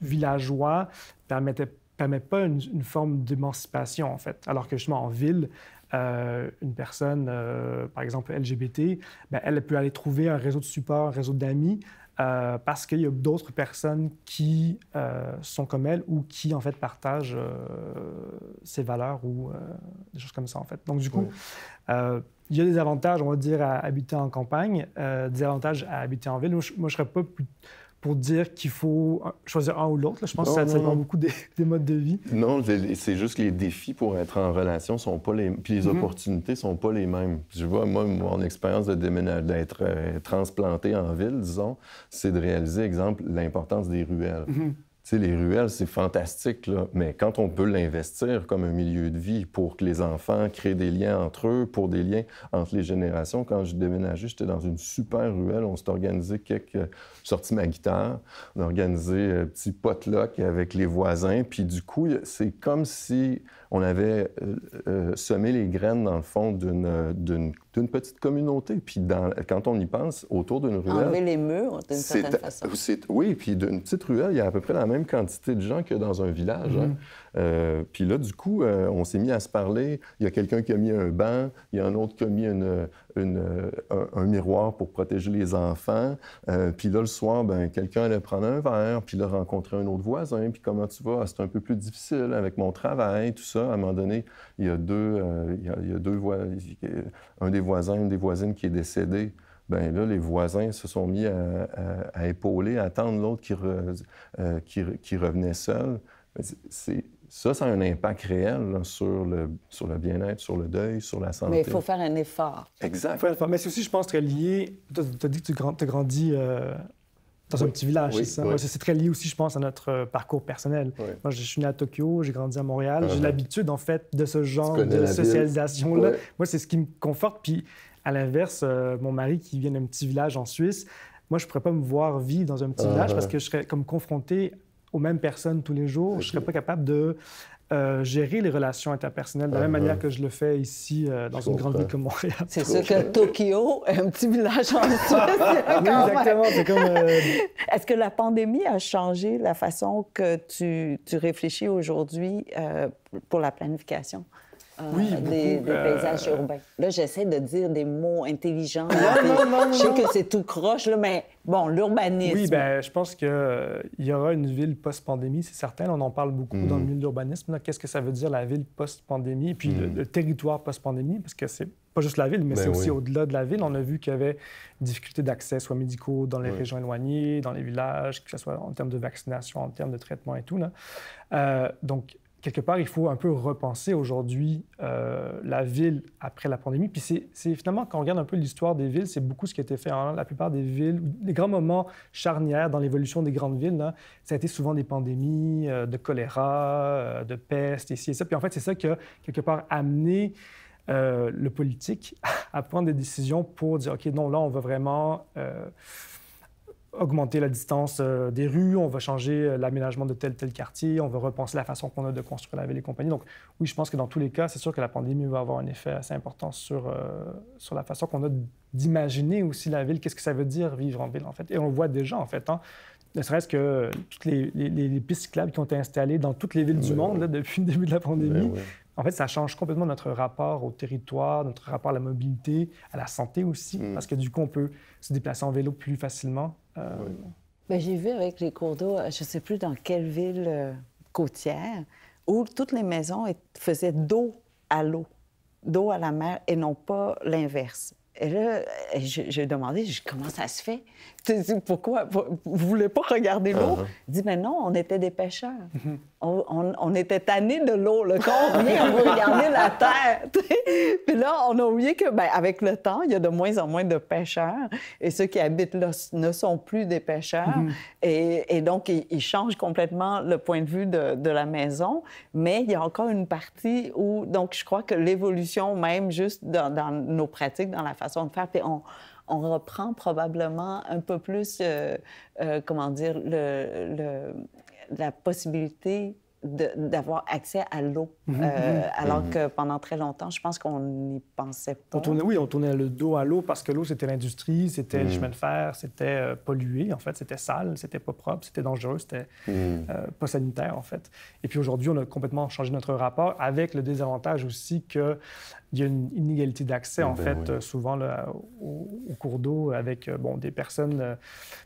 villageois permettait, permet pas une, forme d'émancipation, en fait. Alors que justement, en ville, euh, une personne, euh, par exemple LGBT, ben, elle peut aller trouver un réseau de support, un réseau d'amis euh, parce qu'il y a d'autres personnes qui euh, sont comme elle ou qui, en fait, partagent ses euh, valeurs ou des choses comme ça, en fait. Donc, du coup, il y a des avantages, on va dire, à habiter en campagne, des avantages à habiter en ville. Moi, je serais pas plus pour dire qu'il faut euh, choisir un ou l'autre. Je pense que ça, dépend beaucoup des, modes de vie. Non, c'est juste que les défis pour être en relation sont pas les puis les mhm. opportunités sont pas les mêmes. Tu vois, moi, mon expérience de déménager, d'être euh, transplanté en ville, disons, c'est de réaliser, exemple, l'importance des ruelles. Mhm sais, les ruelles, c'est fantastique, là, mais quand on peut l'investir comme un milieu de vie pour que les enfants créent des liens entre eux, pour des liens entre les générations. Quand je déménageais, j'étais dans une super ruelle. On s'est organisé quelques... sorties sorti ma guitare, on a organisé un euh, petit potluck avec les voisins. Puis du coup, c'est comme si on avait euh, euh, semé les graines, dans le fond, d'une euh, petite communauté. Puis quand on y pense, autour d'une ruelle... Enlever les murs, d'une certaine façon. Oui, puis d'une petite ruelle, il y a à peu près la même quantité de gens que dans un village. Hein. Mm-hmm. Euh, puis là, du coup, euh, on s'est mis à se parler. Il y a quelqu'un qui a mis un banc, il y a un autre qui a mis euh, un, miroir pour protéger les enfants. puis là, le soir, ben, quelqu'un allait prendre un verre, puis là, rencontrer un autre voisin, puis comment tu vas? Ah, c'est un peu plus difficile avec mon travail, tout ça. À un moment donné, il y a deux, il deux un des voisins, une des voisines qui est décédée. Ben là, les voisins se sont mis à, épauler, à attendre l'autre qui, revenait seul. Ben, c'est ça, ça a un impact réel sur le, sur le bien-être, sur le deuil, sur la santé. Mais il faut faire un effort. Exact. Mais c'est aussi, je pense, très lié. Tu as dit que tu as grandi euh, dans un petit village, c'est oui. C'est très lié aussi, je pense, à notre euh, parcours personnel. Moi, je suis né à Tokyo, j'ai grandi à Montréal. J'ai uh-huh. l'habitude, en fait, de ce genre de socialisation-là. Moi, c'est ce qui me conforte. Puis, à l'inverse, euh, mon mari qui vient d'un petit village en Suisse, moi, je ne pourrais pas me voir vivre dans un petit uh-huh. village parce que je serais comme confronté aux mêmes personnes tous les jours, je ne serais pas capable de euh, gérer les relations interpersonnelles de la même ah, manière ah. que je le fais ici euh, dans une grande ville comme Montréal. C'est sûr que Tokyo est un petit village en Suisse. exactement. C'est comme. Euh, Est-ce que la pandémie a changé la façon que tu, tu réfléchis aujourd'hui pour la planification? Euh, des, euh, paysages urbains. Là, j'essaie de dire des mots intelligents. je sais que c'est tout croche, là, mais bon, l'urbanisme. Oui, ben, je pense qu'il euh, y aura une ville post-pandémie, c'est certain. on en parle beaucoup mm. dans le milieu de l'urbanisme. Qu'est-ce que ça veut dire la ville post-pandémie, et puis le, mm. territoire post-pandémie, parce que c'est pas juste la ville, mais ben c'est aussi au-delà de la ville. On a vu qu'il y avait des difficultés d'accès, soit médicaux, dans les régions éloignées, dans les villages, que ce soit en termes de vaccination, en termes de traitement et tout. donc, quelque part, il faut un peu repenser aujourd'hui euh, la ville après la pandémie. Puis c'est finalement, quand on regarde un peu l'histoire des villes, c'est beaucoup ce qui a été fait. Hein. La plupart des villes, les grands moments charnières dans l'évolution des grandes villes, ça a été souvent des pandémies, euh, de choléra, euh, de peste, ici et ça. Puis en fait, c'est ça qui a quelque part amené le politique à prendre des décisions pour dire, OK, non, là, on va vraiment augmenter la distance euh, des rues, on va changer euh, l'aménagement de tel tel quartier, on va repenser la façon qu'on a de construire la ville et compagnie. Donc oui, je pense que dans tous les cas, c'est sûr que la pandémie va avoir un effet assez important sur, euh, sur la façon qu'on a d'imaginer aussi la ville, qu'est-ce que ça veut dire vivre en ville en fait. Et on le voit déjà en fait. Hein. Ne serait-ce que toutes les, les, pistes cyclables qui ont été installées dans toutes les villes du monde depuis le début de la pandémie, en fait, ça change complètement notre rapport au territoire, notre rapport à la mobilité, à la santé aussi, mm. parce que du coup, on peut se déplacer en vélo plus facilement euh, ben, j'ai vu avec les cours d'eau, euh, je ne sais plus dans quelle ville euh, côtière, où toutes les maisons faisaient d'eau à l'eau, d'eau à la mer et non pas l'inverse. Et là, j'ai demandé, comment ça se fait? Pourquoi? Vous ne voulez pas regarder l'eau? Uh -huh. dit, mais ben non, on était des pêcheurs. Mm-hmm on, était tanné de l'eau, le corps, on veut regarder la terre. Puis là, on a oublié que, ben, avec le temps, il y a de moins en moins de pêcheurs. Et ceux qui habitent là ne sont plus des pêcheurs. Mm-hmm. et, donc, ils, changent complètement le point de vue de, la maison. Mais il y a encore une partie où, donc, je crois que l'évolution, même juste dans, nos pratiques, dans la façon de faire, puis on, reprend probablement un peu plus, euh, euh, comment dire, le la possibilité d'avoir accès à l'eau, mhm, euh, mhm. alors mhm. que pendant très longtemps, je pense qu'on n'y pensait pas. On tournait, oui, on tournait le dos à l'eau parce que l'eau, c'était l'industrie, c'était les chemins chemin de fer, c'était euh, pollué, en fait, c'était sale, c'était pas propre, c'était dangereux, c'était euh, pas sanitaire, en fait. Et puis aujourd'hui, on a complètement changé notre rapport avec le désavantage aussi que il y a une inégalité d'accès, eh en ben fait, euh, souvent au, cours d'eau, avec euh, bon, des personnes euh,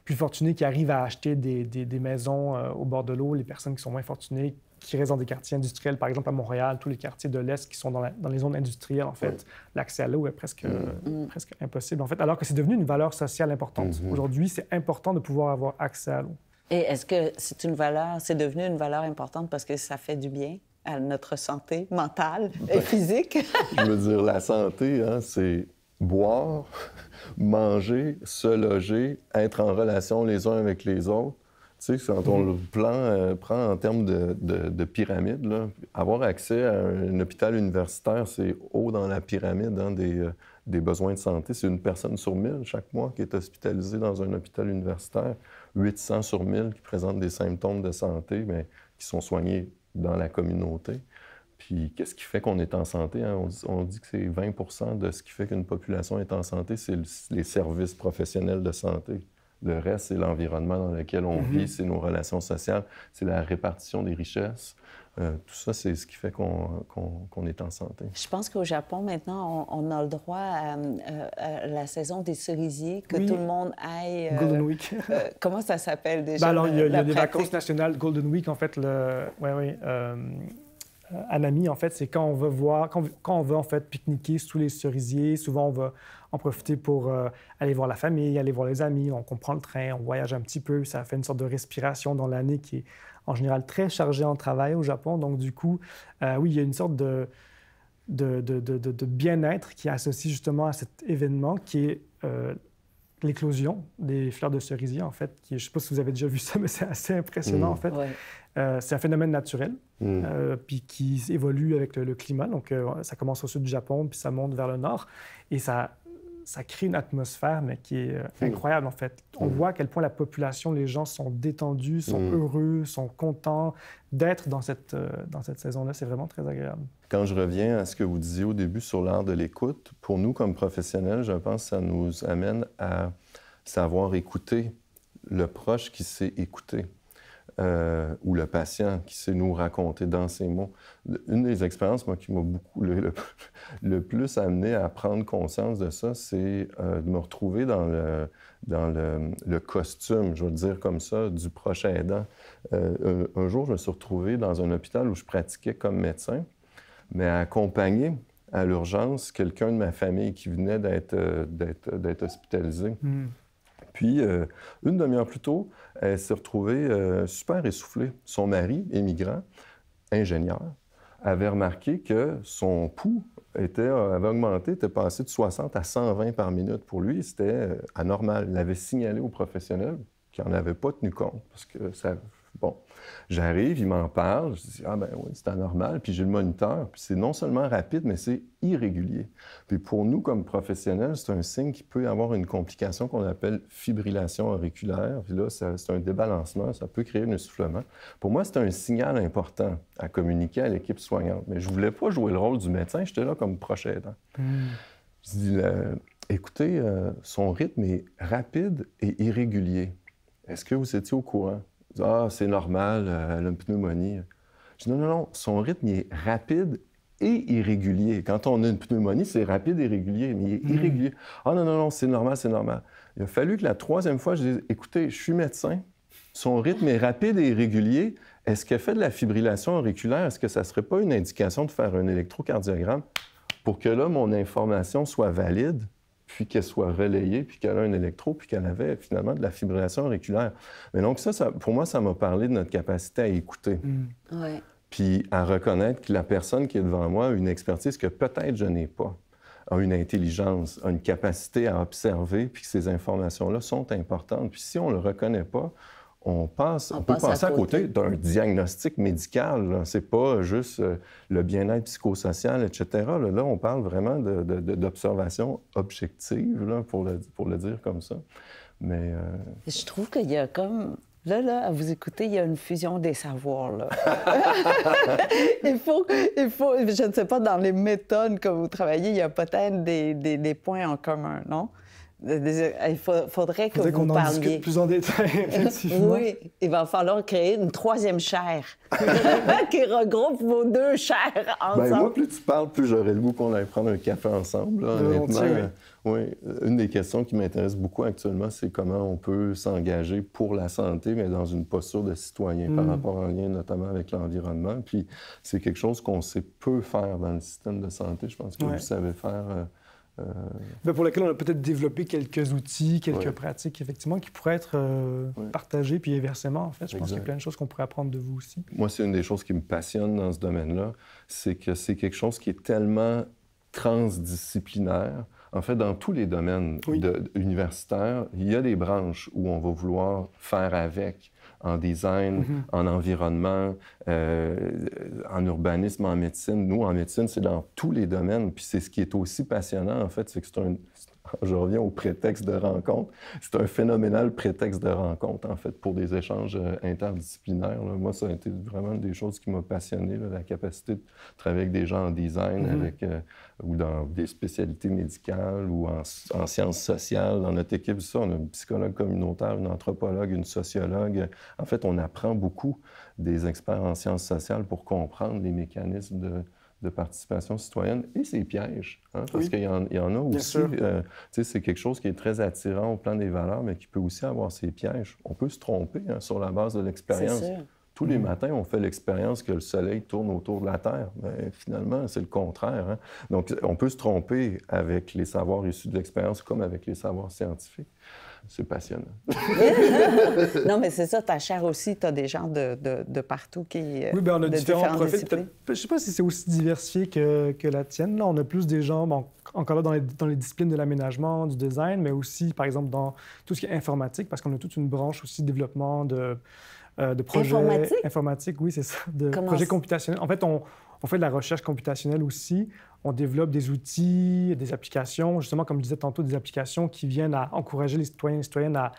plus fortunées qui arrivent à acheter des, maisons au bord de l'eau, les personnes qui sont moins fortunées, qui résident dans des quartiers industriels, par exemple à Montréal, tous les quartiers de l'Est qui sont dans, les zones industrielles, en fait, l'accès à l'eau est presque, mm. Mm. presque impossible, en fait, alors que c'est devenu une valeur sociale importante. Mm-hmm. Aujourd'hui, c'est important de pouvoir avoir accès à l'eau. Et est-ce que c'est une valeur, c'est devenu une valeur importante parce que ça fait du bien? à notre santé mentale ben, et physique. je veux dire, la santé, hein, c'est boire, manger, se loger, être en relation les uns avec les autres. Tu sais, quand on le plan, euh, prend en termes de, pyramide, avoir accès à un, hôpital universitaire, c'est haut dans la pyramide dans hein, des, euh, des, besoins de santé. C'est une personne sur mille chaque mois qui est hospitalisée dans un hôpital universitaire, 800 sur 1000 qui présentent des symptômes de santé, mais qui sont soignés dans la communauté. Puis qu'est-ce qui fait qu'on est en santé? Hein? On, dit, que c'est 20 de ce qui fait qu'une population est en santé, c'est les services professionnels de santé. Le reste, c'est l'environnement dans lequel on mm-hmm. vit, c'est nos relations sociales, c'est la répartition des richesses, euh, tout ça, c'est ce qui fait qu'on est en santé. Je pense qu'au Japon, maintenant, on, a le droit euh, à, la saison des cerisiers, que tout le monde aille. Euh, Golden Week. comment ça s'appelle déjà? Ben il y a, des vacances nationales Golden Week, en fait. Le... Ouais, en fait, c'est quand on veut voir, quand, on veut en fait pique-niquer sous les cerisiers. Souvent, on va en profiter pour aller voir la famille, aller voir les amis. on prend le train, on voyage un petit peu. Ça fait une sorte de respiration dans l'année qui est en général très chargé en travail au Japon. Donc, du coup, euh, oui, il y a une sorte de, de, bien-être qui est associe justement à cet événement qui est euh, l'éclosion des fleurs de cerisier, en fait. je ne sais pas si vous avez déjà vu ça, mais c'est assez impressionnant, mm. en fait. Euh, c'est un phénomène naturel, mm. puis qui évolue avec le, climat. Donc, ça commence au sud du Japon, puis ça monte vers le nord. Et ça ça crée une atmosphère mais qui est euh, hmm. incroyable en fait. On hmm. voit à quel point la population, les gens sont détendus, sont hmm. heureux, sont contents d'être dans cette, euh, dans cette saison-là. C'est vraiment très agréable. Quand je reviens à ce que vous disiez au début sur l'art de l'écoute, pour nous comme professionnels, je pense que ça nous amène à savoir écouter le proche qui sait écouter. Euh, ou le patient qui sait nous raconter dans ses mots. Une des expériences, moi, qui m'a beaucoup le, plus amené à prendre conscience de ça, c'est euh, de me retrouver dans le, dans le, le, costume, je veux dire comme ça, du prochain aidant. Euh, un, jour, je me suis retrouvé dans un hôpital où je pratiquais comme médecin, mais accompagné à l'urgence quelqu'un de ma famille qui venait d'être hospitalisé. Hmm. Puis, euh, une demi-heure plus tôt, elle s'est retrouvée euh, super essoufflée. Son mari, émigrant, ingénieur, avait remarqué que son pouls était, euh, avait augmenté, était passé de 60 à 120 par minute. Pour lui, c'était anormal. Il l'avait signalé aux professionnels qui n'en avaient pas tenu compte parce que ça Bon, j'arrive, il m'en parle, je dis Ah ben oui, c'est anormal, puis j'ai le moniteur, puis c'est non seulement rapide, mais c'est irrégulier. Puis pour nous, comme professionnels, c'est un signe qui peut avoir une complication qu'on appelle fibrillation auriculaire. Puis là, c'est un débalancement, ça peut créer un essoufflement. Pour moi, c'est un signal important à communiquer à l'équipe soignante. Mais je voulais pas jouer le rôle du médecin, j'étais là comme proche aidant. Hmm. Je dis euh, Écoutez, euh, son rythme est rapide et irrégulier. Est-ce que vous étiez au courant? Ah, c'est normal, euh, elle a une pneumonie. Je dis non, non, non, son rythme est rapide et irrégulier. Quand on a une pneumonie, c'est rapide et régulier, mais il est hmm. irrégulier. Ah non, non, non, c'est normal, c'est normal. Il a fallu que la troisième fois, je dis « écoutez, je suis médecin, son rythme est rapide et irrégulier. Est-ce qu'elle fait de la fibrillation auriculaire? Est-ce que ça ne serait pas une indication de faire un électrocardiogramme pour que là, mon information soit valide? puis qu'elle soit relayée, puis qu'elle a un électro, puis qu'elle avait finalement de la fibrillation auriculaire. Mais donc ça, ça pour moi, ça m'a parlé de notre capacité à écouter. Mm. Puis à reconnaître que la personne qui est devant moi a une expertise que peut-être je n'ai pas, a une intelligence, a une capacité à observer, puis que ces informations-là sont importantes. Puis si on ne le reconnaît pas, on, peut à côté, d'un diagnostic médical. Ce n'est pas juste euh, le bien-être psychosocial, etc. Là, on parle vraiment d'observation objective, pour, le, dire comme ça. Mais, euh, Je trouve qu'il y a comme Là, là, à vous écouter, il y a une fusion des savoirs, il, faut, il faut, je ne sais pas, dans les méthodes que vous travaillez, il y a peut-être des, des points en commun, non? Il faudrait que qu'on en discute plus en détail, oui, il va falloir créer une troisième chaire qui regroupe vos deux chaires ensemble. Ben, moi, plus tu parles, plus j'aurais le goût qu'on aille prendre un café ensemble. Là, honnêtement, oui. Une des questions qui m'intéresse beaucoup actuellement, c'est comment on peut s'engager pour la santé, mais dans une posture de citoyen par mm. rapport en lien notamment avec l'environnement. Puis c'est quelque chose qu'on sait peu faire dans le système de santé. Je pense que vous savez faire. Euh, euh, ben, pour lequel on a peut-être développé quelques outils, quelques pratiques, effectivement, qui pourraient être euh, partagées, puis inversement, en fait. Je pense qu'il y a plein de choses qu'on pourrait apprendre de vous aussi. Moi, c'est une des choses qui me passionne dans ce domaine-là, c'est que c'est quelque chose qui est tellement transdisciplinaire. En fait, dans tous les domaines universitaires, il y a des branches où on va vouloir faire avec en design, mhm. en environnement, euh, en urbanisme, en médecine. Nous, en médecine, c'est dans tous les domaines. Puis c'est ce qui est aussi passionnant, en fait, c'est que c'est un, je reviens au prétexte de rencontre. C'est un phénoménal prétexte de rencontre, en fait, pour des échanges euh, interdisciplinaires. Moi, ça a été vraiment une des choses qui m'a passionné, la capacité de travailler avec des gens en design, mm-hmm. avec, euh, ou dans des spécialités médicales ou en, sciences sociales. Dans notre équipe, ça, on a une psychologue communautaire, une anthropologue, une sociologue. En fait, on apprend beaucoup des experts en sciences sociales pour comprendre les mécanismes de de participation citoyenne et ses pièges, hein, parce qu'il y, en a aussi. Euh, c'est quelque chose qui est très attirant au plan des valeurs, mais qui peut aussi avoir ses pièges. On peut se tromper hein, sur la base de l'expérience. Tous les mhm. matins, on fait l'expérience que le Soleil tourne autour de la Terre. Mais ben, finalement, c'est le contraire. Hein. Donc, on peut se tromper avec les savoirs issus de l'expérience comme avec les savoirs scientifiques c'est passionnant. non, mais c'est ça, ta chair aussi, tu as des gens de, de, de partout qui. Euh, oui, bien, on a différents profils. Je sais pas si c'est aussi diversifié que, que, la tienne. Là, on a plus des gens, bon, encore là, dans les, dans les disciplines de l'aménagement, du design, mais aussi, par exemple, dans tout ce qui est informatique, parce qu'on a toute une branche aussi développement de, développement de euh, projets. Informatique? Informatique, oui, c'est ça, de projet projets computationnels. En fait, on, on fait de la recherche computationnelle aussi on développe des outils, des applications, justement, comme je disais tantôt, des applications qui viennent à encourager les citoyens et les citoyennes à,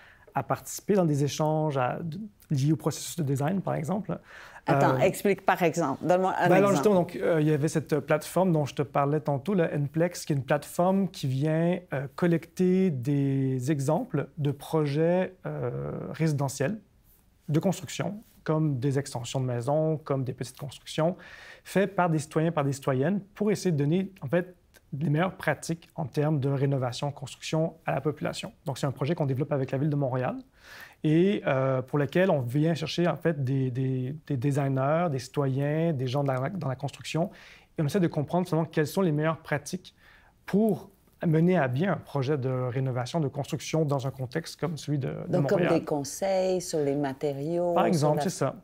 participer dans des échanges à, liés au processus de design, par exemple. Euh, Attends, explique par exemple. Donne-moi un ben exemple. Euh, il y avait cette plateforme dont je te parlais tantôt, le NPLEX, qui est une plateforme qui vient euh, collecter des exemples de projets résidentiels de construction comme des extensions de maisons, comme des petites constructions, faites par des citoyens, par des citoyennes, pour essayer de donner, en fait, les meilleures pratiques en termes de rénovation, construction à la population. Donc, c'est un projet qu'on développe avec la Ville de Montréal et euh, pour lequel on vient chercher, en fait, des, des, des designers, des citoyens, des gens dans la, dans la construction et on essaie de comprendre finalement quelles sont les meilleures pratiques pour mener à bien un projet de rénovation, de construction dans un contexte comme celui de, de Donc, comme des conseils sur les matériaux. Par exemple, c'est ça.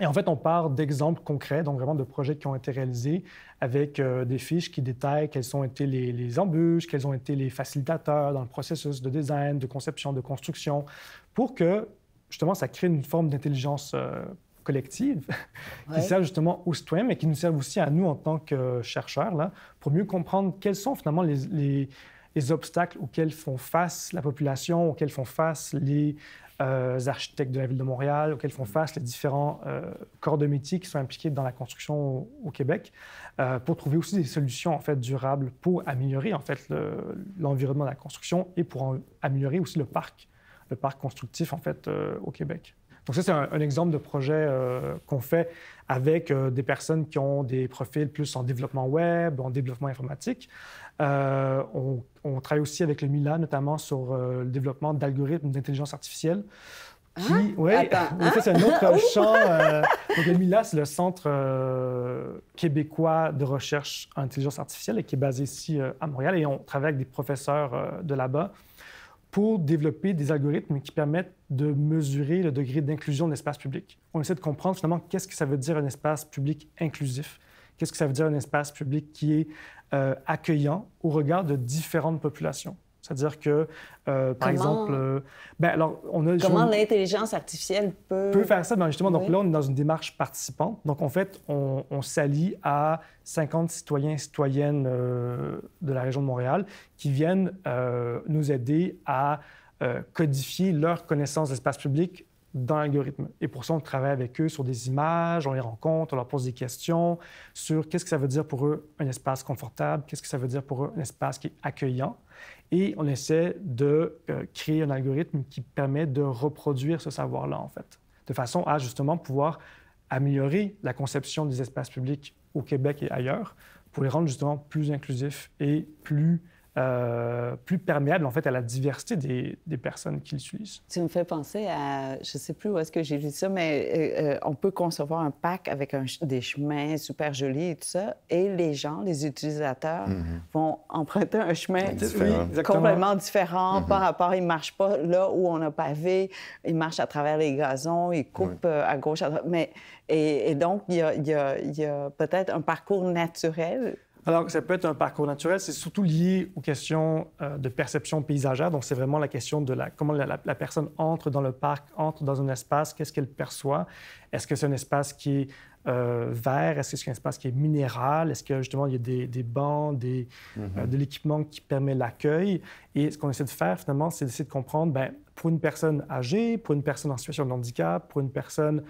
Et en fait, on part d'exemples concrets, donc vraiment de projets qui ont été réalisés avec euh, des fiches qui détaillent quelles ont été les, embûches, quels ont été les facilitateurs dans le processus de design, de conception, de construction, pour que justement ça crée une forme d'intelligence euh, collective, qui servent justement aux citoyens, mais qui nous servent aussi à nous en tant que chercheurs, là, pour mieux comprendre quels sont finalement les, les, obstacles auxquels font face la population, auxquels font face les euh, architectes de la ville de Montréal, auxquels font face les différents euh, corps de métier qui sont impliqués dans la construction au, Québec, euh, pour trouver aussi des solutions en fait durables pour améliorer en fait l'environnement de la construction et pour améliorer aussi le parc, le parc constructif en fait au Québec. Donc ça, c'est un, exemple de projet euh, qu'on fait avec euh, des personnes qui ont des profils plus en développement web, en développement informatique. Euh, on, travaille aussi avec le MILA, notamment sur le développement d'algorithmes d'intelligence artificielle. Ah, oui, Attends, c'est un autre hein? champ. le MILA, c'est le Centre québécois de recherche en intelligence artificielle qui est basé ici à Montréal. Et on travaille avec des professeurs de là-bas pour développer des algorithmes qui permettent de mesurer le degré d'inclusion de l'espace public. On essaie de comprendre finalement qu'est-ce que ça veut dire un espace public inclusif, qu'est-ce que ça veut dire un espace public qui est euh, accueillant au regard de différentes populations. C'est-à-dire que, euh, par exemple, euh, ben alors on a comment l'intelligence artificielle peut peut faire ça ben justement. Donc là, on est dans une démarche participante. Donc en fait, on, s'allie à 50 citoyens citoyennes euh, de la région de Montréal qui viennent nous aider à codifier leur connaissance de l'espace public dans l'algorithme. Et pour ça, on travaille avec eux sur des images, on les rencontre, on leur pose des questions sur qu'est-ce que ça veut dire pour eux un espace confortable, qu'est-ce que ça veut dire pour eux un espace qui est accueillant et on essaie de euh, créer un algorithme qui permet de reproduire ce savoir-là, en fait, de façon à justement pouvoir améliorer la conception des espaces publics au Québec et ailleurs pour les rendre justement plus inclusifs et plus euh, plus perméable en fait à la diversité des, personnes qui suivent. Ça me fait penser à, je sais plus où est-ce que j'ai vu ça, mais euh, euh, on peut concevoir un pack avec un, des chemins super jolis et tout ça, et les gens, les utilisateurs mhm. vont emprunter un chemin complètement différent mhm. par rapport, ils marchent pas là où on a pavé, ils marchent à travers les gazons, ils coupent à gauche, à droite, mais et, donc il y a peut-être un parcours naturel alors, ça peut être un parcours naturel. C'est surtout lié aux questions euh, de perception paysagère. Donc, c'est vraiment la question de la, comment la, personne entre dans le parc, entre dans un espace, qu'est-ce qu'elle perçoit. Est-ce que c'est un espace qui est euh, vert? Est-ce que c'est un espace qui est minéral? Est-ce que, justement, il y a des, bancs, des, euh, mm-hmm. de l'équipement qui permet l'accueil? Et ce qu'on essaie de faire, finalement, c'est d'essayer de comprendre, ben, pour une personne âgée, pour une personne en situation de handicap, pour une personne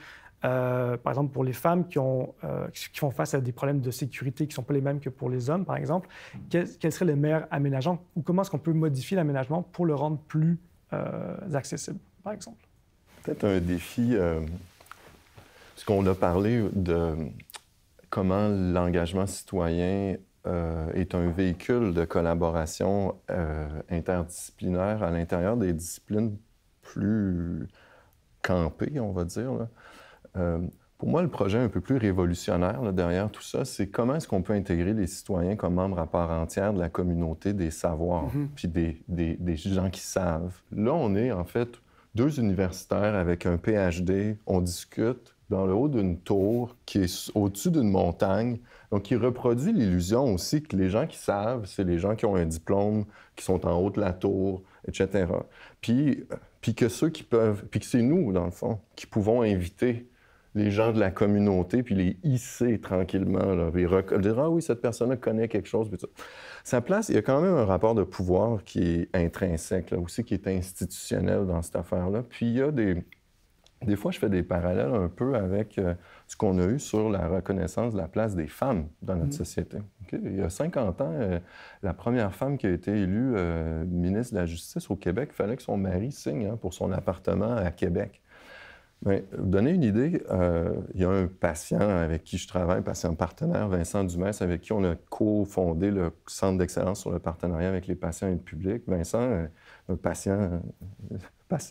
euh, par exemple, pour les femmes euh, qui, font face à des problèmes de sécurité qui ne sont pas les mêmes que pour les hommes, par exemple, quels, seraient les meilleurs aménagements ou comment est-ce qu'on peut modifier l'aménagement pour le rendre plus euh, accessible, par exemple? Peut-être un défi, parce qu'on a parlé de comment l'engagement citoyen est un véhicule de collaboration interdisciplinaire à l'intérieur des disciplines plus campées, on va dire. Euh, pour moi, le projet un peu plus révolutionnaire derrière tout ça, c'est comment est-ce qu'on peut intégrer les citoyens comme membres à part entière de la communauté des savoirs, mhm. puis des, gens qui savent. Là, on est en fait deux universitaires avec un PhD, on discute dans le haut d'une tour qui est au-dessus d'une montagne, donc qui reproduit l'illusion aussi que les gens qui savent, c'est les gens qui ont un diplôme, qui sont en haut de la tour, etc. Puis, euh, puis que ceux qui peuvent, puis que c'est nous, dans le fond, qui pouvons inviter les gens de la communauté, puis les hisser tranquillement. Là, puis Ah oui, cette personne-là connaît quelque chose. Sa place, il y a quand même un rapport de pouvoir qui est intrinsèque, là, aussi qui est institutionnel dans cette affaire-là. Puis il y a des. Des fois, je fais des parallèles un peu avec euh, ce qu'on a eu sur la reconnaissance de la place des femmes dans notre mmh. société. Il y a 50 ans, euh, la première femme qui a été élue euh, ministre de la Justice au Québec, il fallait que son mari signe hein, pour son appartement à Québec vous donner une idée, euh, il y a un patient avec qui je travaille, patient partenaire, Vincent Dumas, avec qui on a co-fondé le Centre d'excellence sur le partenariat avec les patients et le public. Vincent, euh, un patient,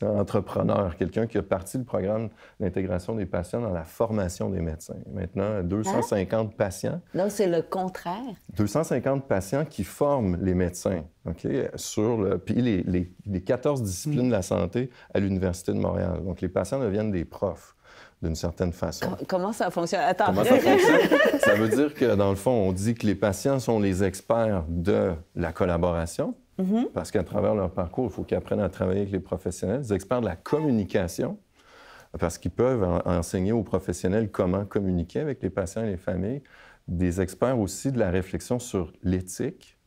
entrepreneur, quelqu'un qui a parti le programme d'intégration des patients dans la formation des médecins. Maintenant, 250 ah. patients. Donc, c'est le contraire. 250 patients qui forment les médecins, OK, sur puis les, 14 disciplines de la santé à l'Université de Montréal. Donc, les patients deviennent des profs d'une certaine façon. Comment ça fonctionne? Attends. Comment ça fonctionne? ça veut dire que, dans le fond, on dit que les patients sont les experts de la collaboration, Mm-hmm. Parce qu'à travers leur parcours, il faut qu'ils apprennent à travailler avec les professionnels, des experts de la communication, parce qu'ils peuvent enseigner aux professionnels comment communiquer avec les patients et les familles, des experts aussi de la réflexion sur l'éthique.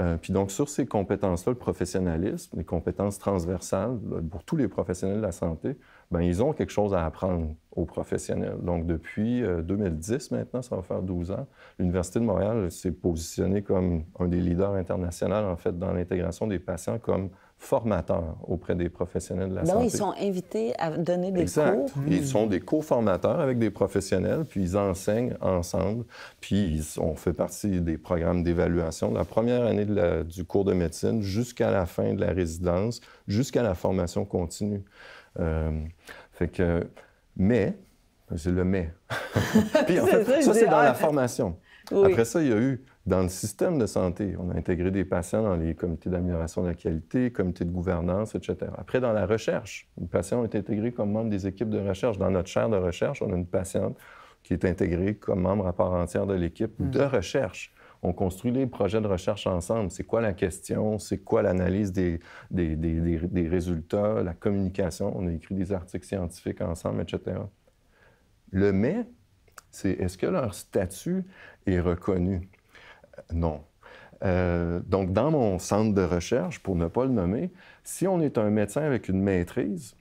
Euh, puis donc, sur ces compétences-là, le professionnalisme, les compétences transversales euh, pour tous les professionnels de la santé, bien, ils ont quelque chose à apprendre aux professionnels. Donc, depuis 2010 euh, maintenant, ça va faire 12 ans, l'Université de Montréal s'est positionnée comme un des leaders internationaux, en fait, dans l'intégration des patients comme formateurs auprès des professionnels de la ben santé. Donc, ils sont invités à donner des cours. Exact. Ils hmm. sont des co-formateurs avec des professionnels, puis ils enseignent ensemble. Puis, ils, on fait partie des programmes d'évaluation. de La première année du cours de médecine jusqu'à la fin de la résidence, jusqu'à la formation continue. Euh, fait que, mais, c'est le mais. Puis ça, c'est dans ah, la formation. Après ça, il y a eu dans le système de santé, on a intégré des patients dans les comités d'amélioration de la qualité, comités de gouvernance, etc. Après, dans la recherche, les patients ont été intégrés comme membres des équipes de recherche. Dans notre chaire de recherche, on a une patiente qui est intégrée comme membre à part entière de l'équipe mm. de recherche on construit les projets de recherche ensemble. C'est quoi la question? C'est quoi l'analyse des, des, résultats, la communication? On a écrit des articles scientifiques ensemble, etc. Le mais, c'est est-ce que leur statut est reconnu? Non. Euh, donc, dans mon centre de recherche, pour ne pas le nommer, si on est un médecin avec une maîtrise,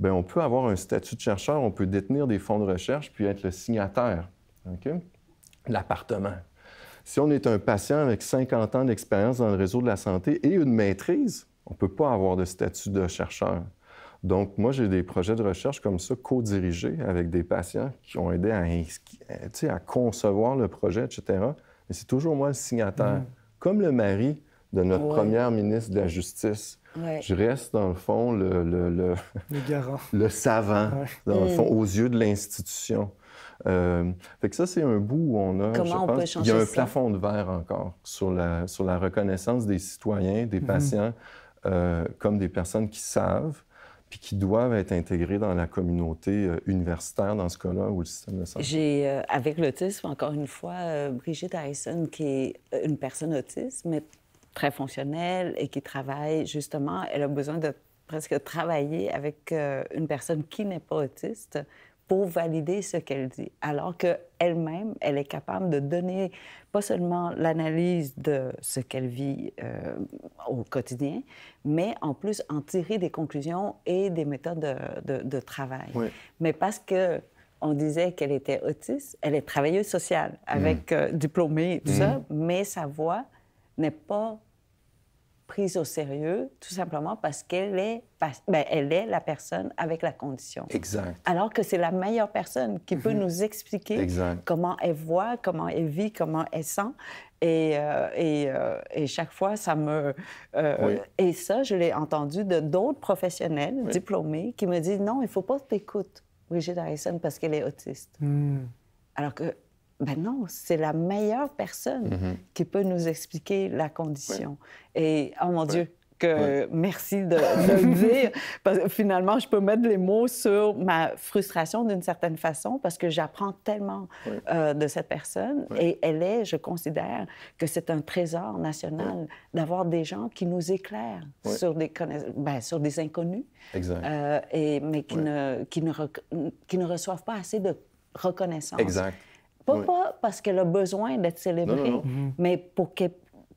ben on peut avoir un statut de chercheur, on peut détenir des fonds de recherche puis être le signataire. L'appartement, si on est un patient avec 50 ans d'expérience dans le réseau de la santé et une maîtrise, on ne peut pas avoir de statut de chercheur. Donc, moi, j'ai des projets de recherche comme ça, co-dirigés avec des patients qui ont aidé à, euh, concevoir le projet, etc. Mais c'est toujours moi le signataire, mm. comme le mari de notre première ministre de la Justice. Je reste, dans le fond, le, garant. le savant, dans le fond, mm. aux yeux de l'institution. Euh, fait que ça, c'est un bout où on a, je pense, il y a un plafond de verre encore sur la, sur la reconnaissance des citoyens, des mhm. patients, euh, comme des personnes qui savent puis qui doivent être intégrées dans la communauté euh, universitaire, dans ce cas-là, ou le système de santé. J'ai, avec l'autisme, encore une fois, Brigitte Tyson qui est une personne autiste, mais très fonctionnelle et qui travaille, justement, elle a besoin de presque travailler avec une personne qui n'est pas autiste pour valider ce qu'elle dit, alors qu'elle-même, elle est capable de donner pas seulement l'analyse de ce qu'elle vit euh, au quotidien, mais en plus en tirer des conclusions et des méthodes de, travail. Mais parce que on disait qu'elle était autiste, elle est travailleuse sociale, avec mmh. tout mm. ça, mais sa voix n'est pas prise au sérieux, tout simplement parce qu'elle est, ben, elle est la personne avec la condition. Exact. Alors que c'est la meilleure personne qui peut mhm. nous expliquer comment elle voit, comment elle vit, comment elle sent. Et, euh, et, euh, et chaque fois, ça me... Euh, et ça, je l'ai entendu de d'autres professionnels diplômés qui me disent, non, il faut pas t'écouter, Brigitte Harrison parce qu'elle est autiste. Hmm. Alors que ben non, c'est la meilleure personne mm-hmm. qui peut nous expliquer la condition. Et, oh mon Dieu, que merci de, le dire. Parce que finalement, je peux mettre les mots sur ma frustration d'une certaine façon parce que j'apprends tellement euh, de cette personne et elle est, je considère que c'est un trésor national d'avoir des gens qui nous éclairent sur, des ben, sur des inconnus, euh, et, mais qui, ne, qui, ne qui ne reçoivent pas assez de reconnaissance. Exact. Pas, pas parce qu'elle a besoin d'être célébrée, mhm. mais pour que,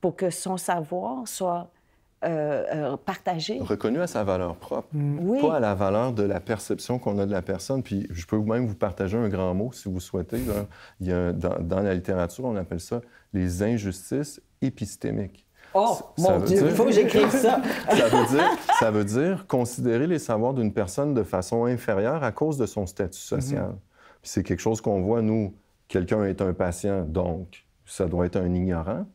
pour que son savoir soit euh, euh, partagé. Reconnu à sa valeur propre, mhm. pas à la valeur de la perception qu'on a de la personne. Puis je peux même vous partager un grand mot si vous souhaitez. Il y a, dans, la littérature, on appelle ça les injustices épistémiques. Oh, mon Dieu, il faut que j'écrive ça. ça, veut dire, considérer les savoirs d'une personne de façon inférieure à cause de son statut social. Mhm. C'est quelque chose qu'on voit, nous, quelqu'un est un patient, donc ça doit être un ignorant.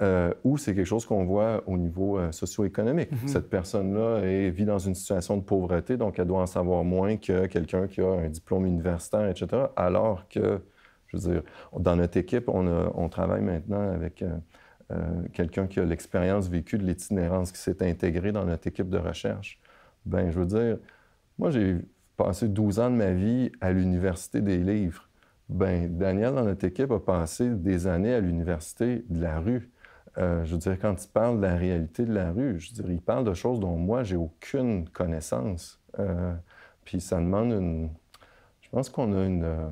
Euh, ou c'est quelque chose qu'on voit au niveau euh, socio-économique. Mhm. Cette personne-là vit dans une situation de pauvreté, donc elle doit en savoir moins que quelqu'un qui a un diplôme universitaire, etc. Alors que, je veux dire, dans notre équipe, on, travaille maintenant avec euh, quelqu'un qui a l'expérience vécue de l'itinérance, qui s'est intégré dans notre équipe de recherche. Ben, je veux dire, moi, j'ai passé 12 ans de ma vie à l'université des livres. Ben, Daniel, dans notre équipe, a passé des années à l'université de la rue. Euh, je veux dire, quand il parle de la réalité de la rue, je veux dire, il parle de choses dont moi, j'ai aucune connaissance. Euh, puis ça demande une... Je pense qu'on a une... Euh,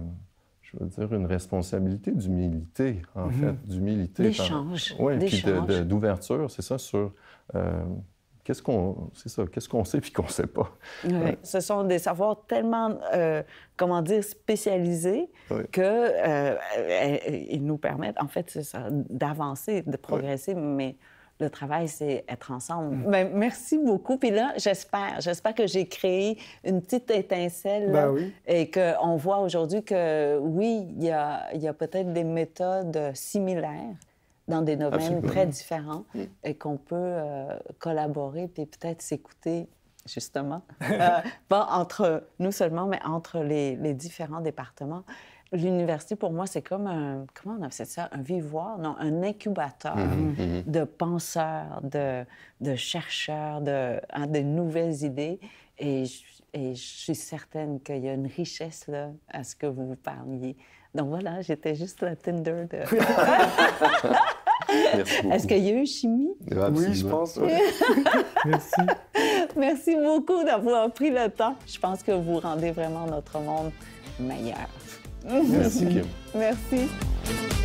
je veux dire, une responsabilité d'humilité, en mhm. fait, d'humilité. D'échange. Oui, puis d'ouverture, c'est ça, sur qu'est-ce qu'on, c'est ça, qu'est-ce qu'on sait puis qu'on sait pas. Ce sont des savoirs tellement, euh, comment dire, spécialisés qu'ils que euh, euh, ils nous permettent, en fait, d'avancer, de progresser, mais le travail, c'est être ensemble. Mm. Ben, merci beaucoup. Puis là, j'espère, j'espère que j'ai créé une petite étincelle ben et qu'on voit aujourd'hui que oui, il y a, y a peut-être des méthodes similaires dans des domaines très différents mm. et qu'on peut euh, collaborer puis peut-être s'écouter justement, euh, pas entre nous seulement, mais entre les, différents départements. L'université, pour moi, c'est comme un, comment on appelle ça, un vivoir, non, un incubateur mm-hmm. Mm-hmm. de penseurs, de, de chercheurs, de, hein, de nouvelles idées. Et je, suis certaine qu'il y a une richesse là, à ce que vous parliez. Donc voilà, j'étais juste la Tinder de... Est-ce qu'il y a eu chimie? Oui, je pense. Merci. Merci beaucoup d'avoir pris le temps. Je pense que vous rendez vraiment notre monde meilleur. Merci, Kim. Merci.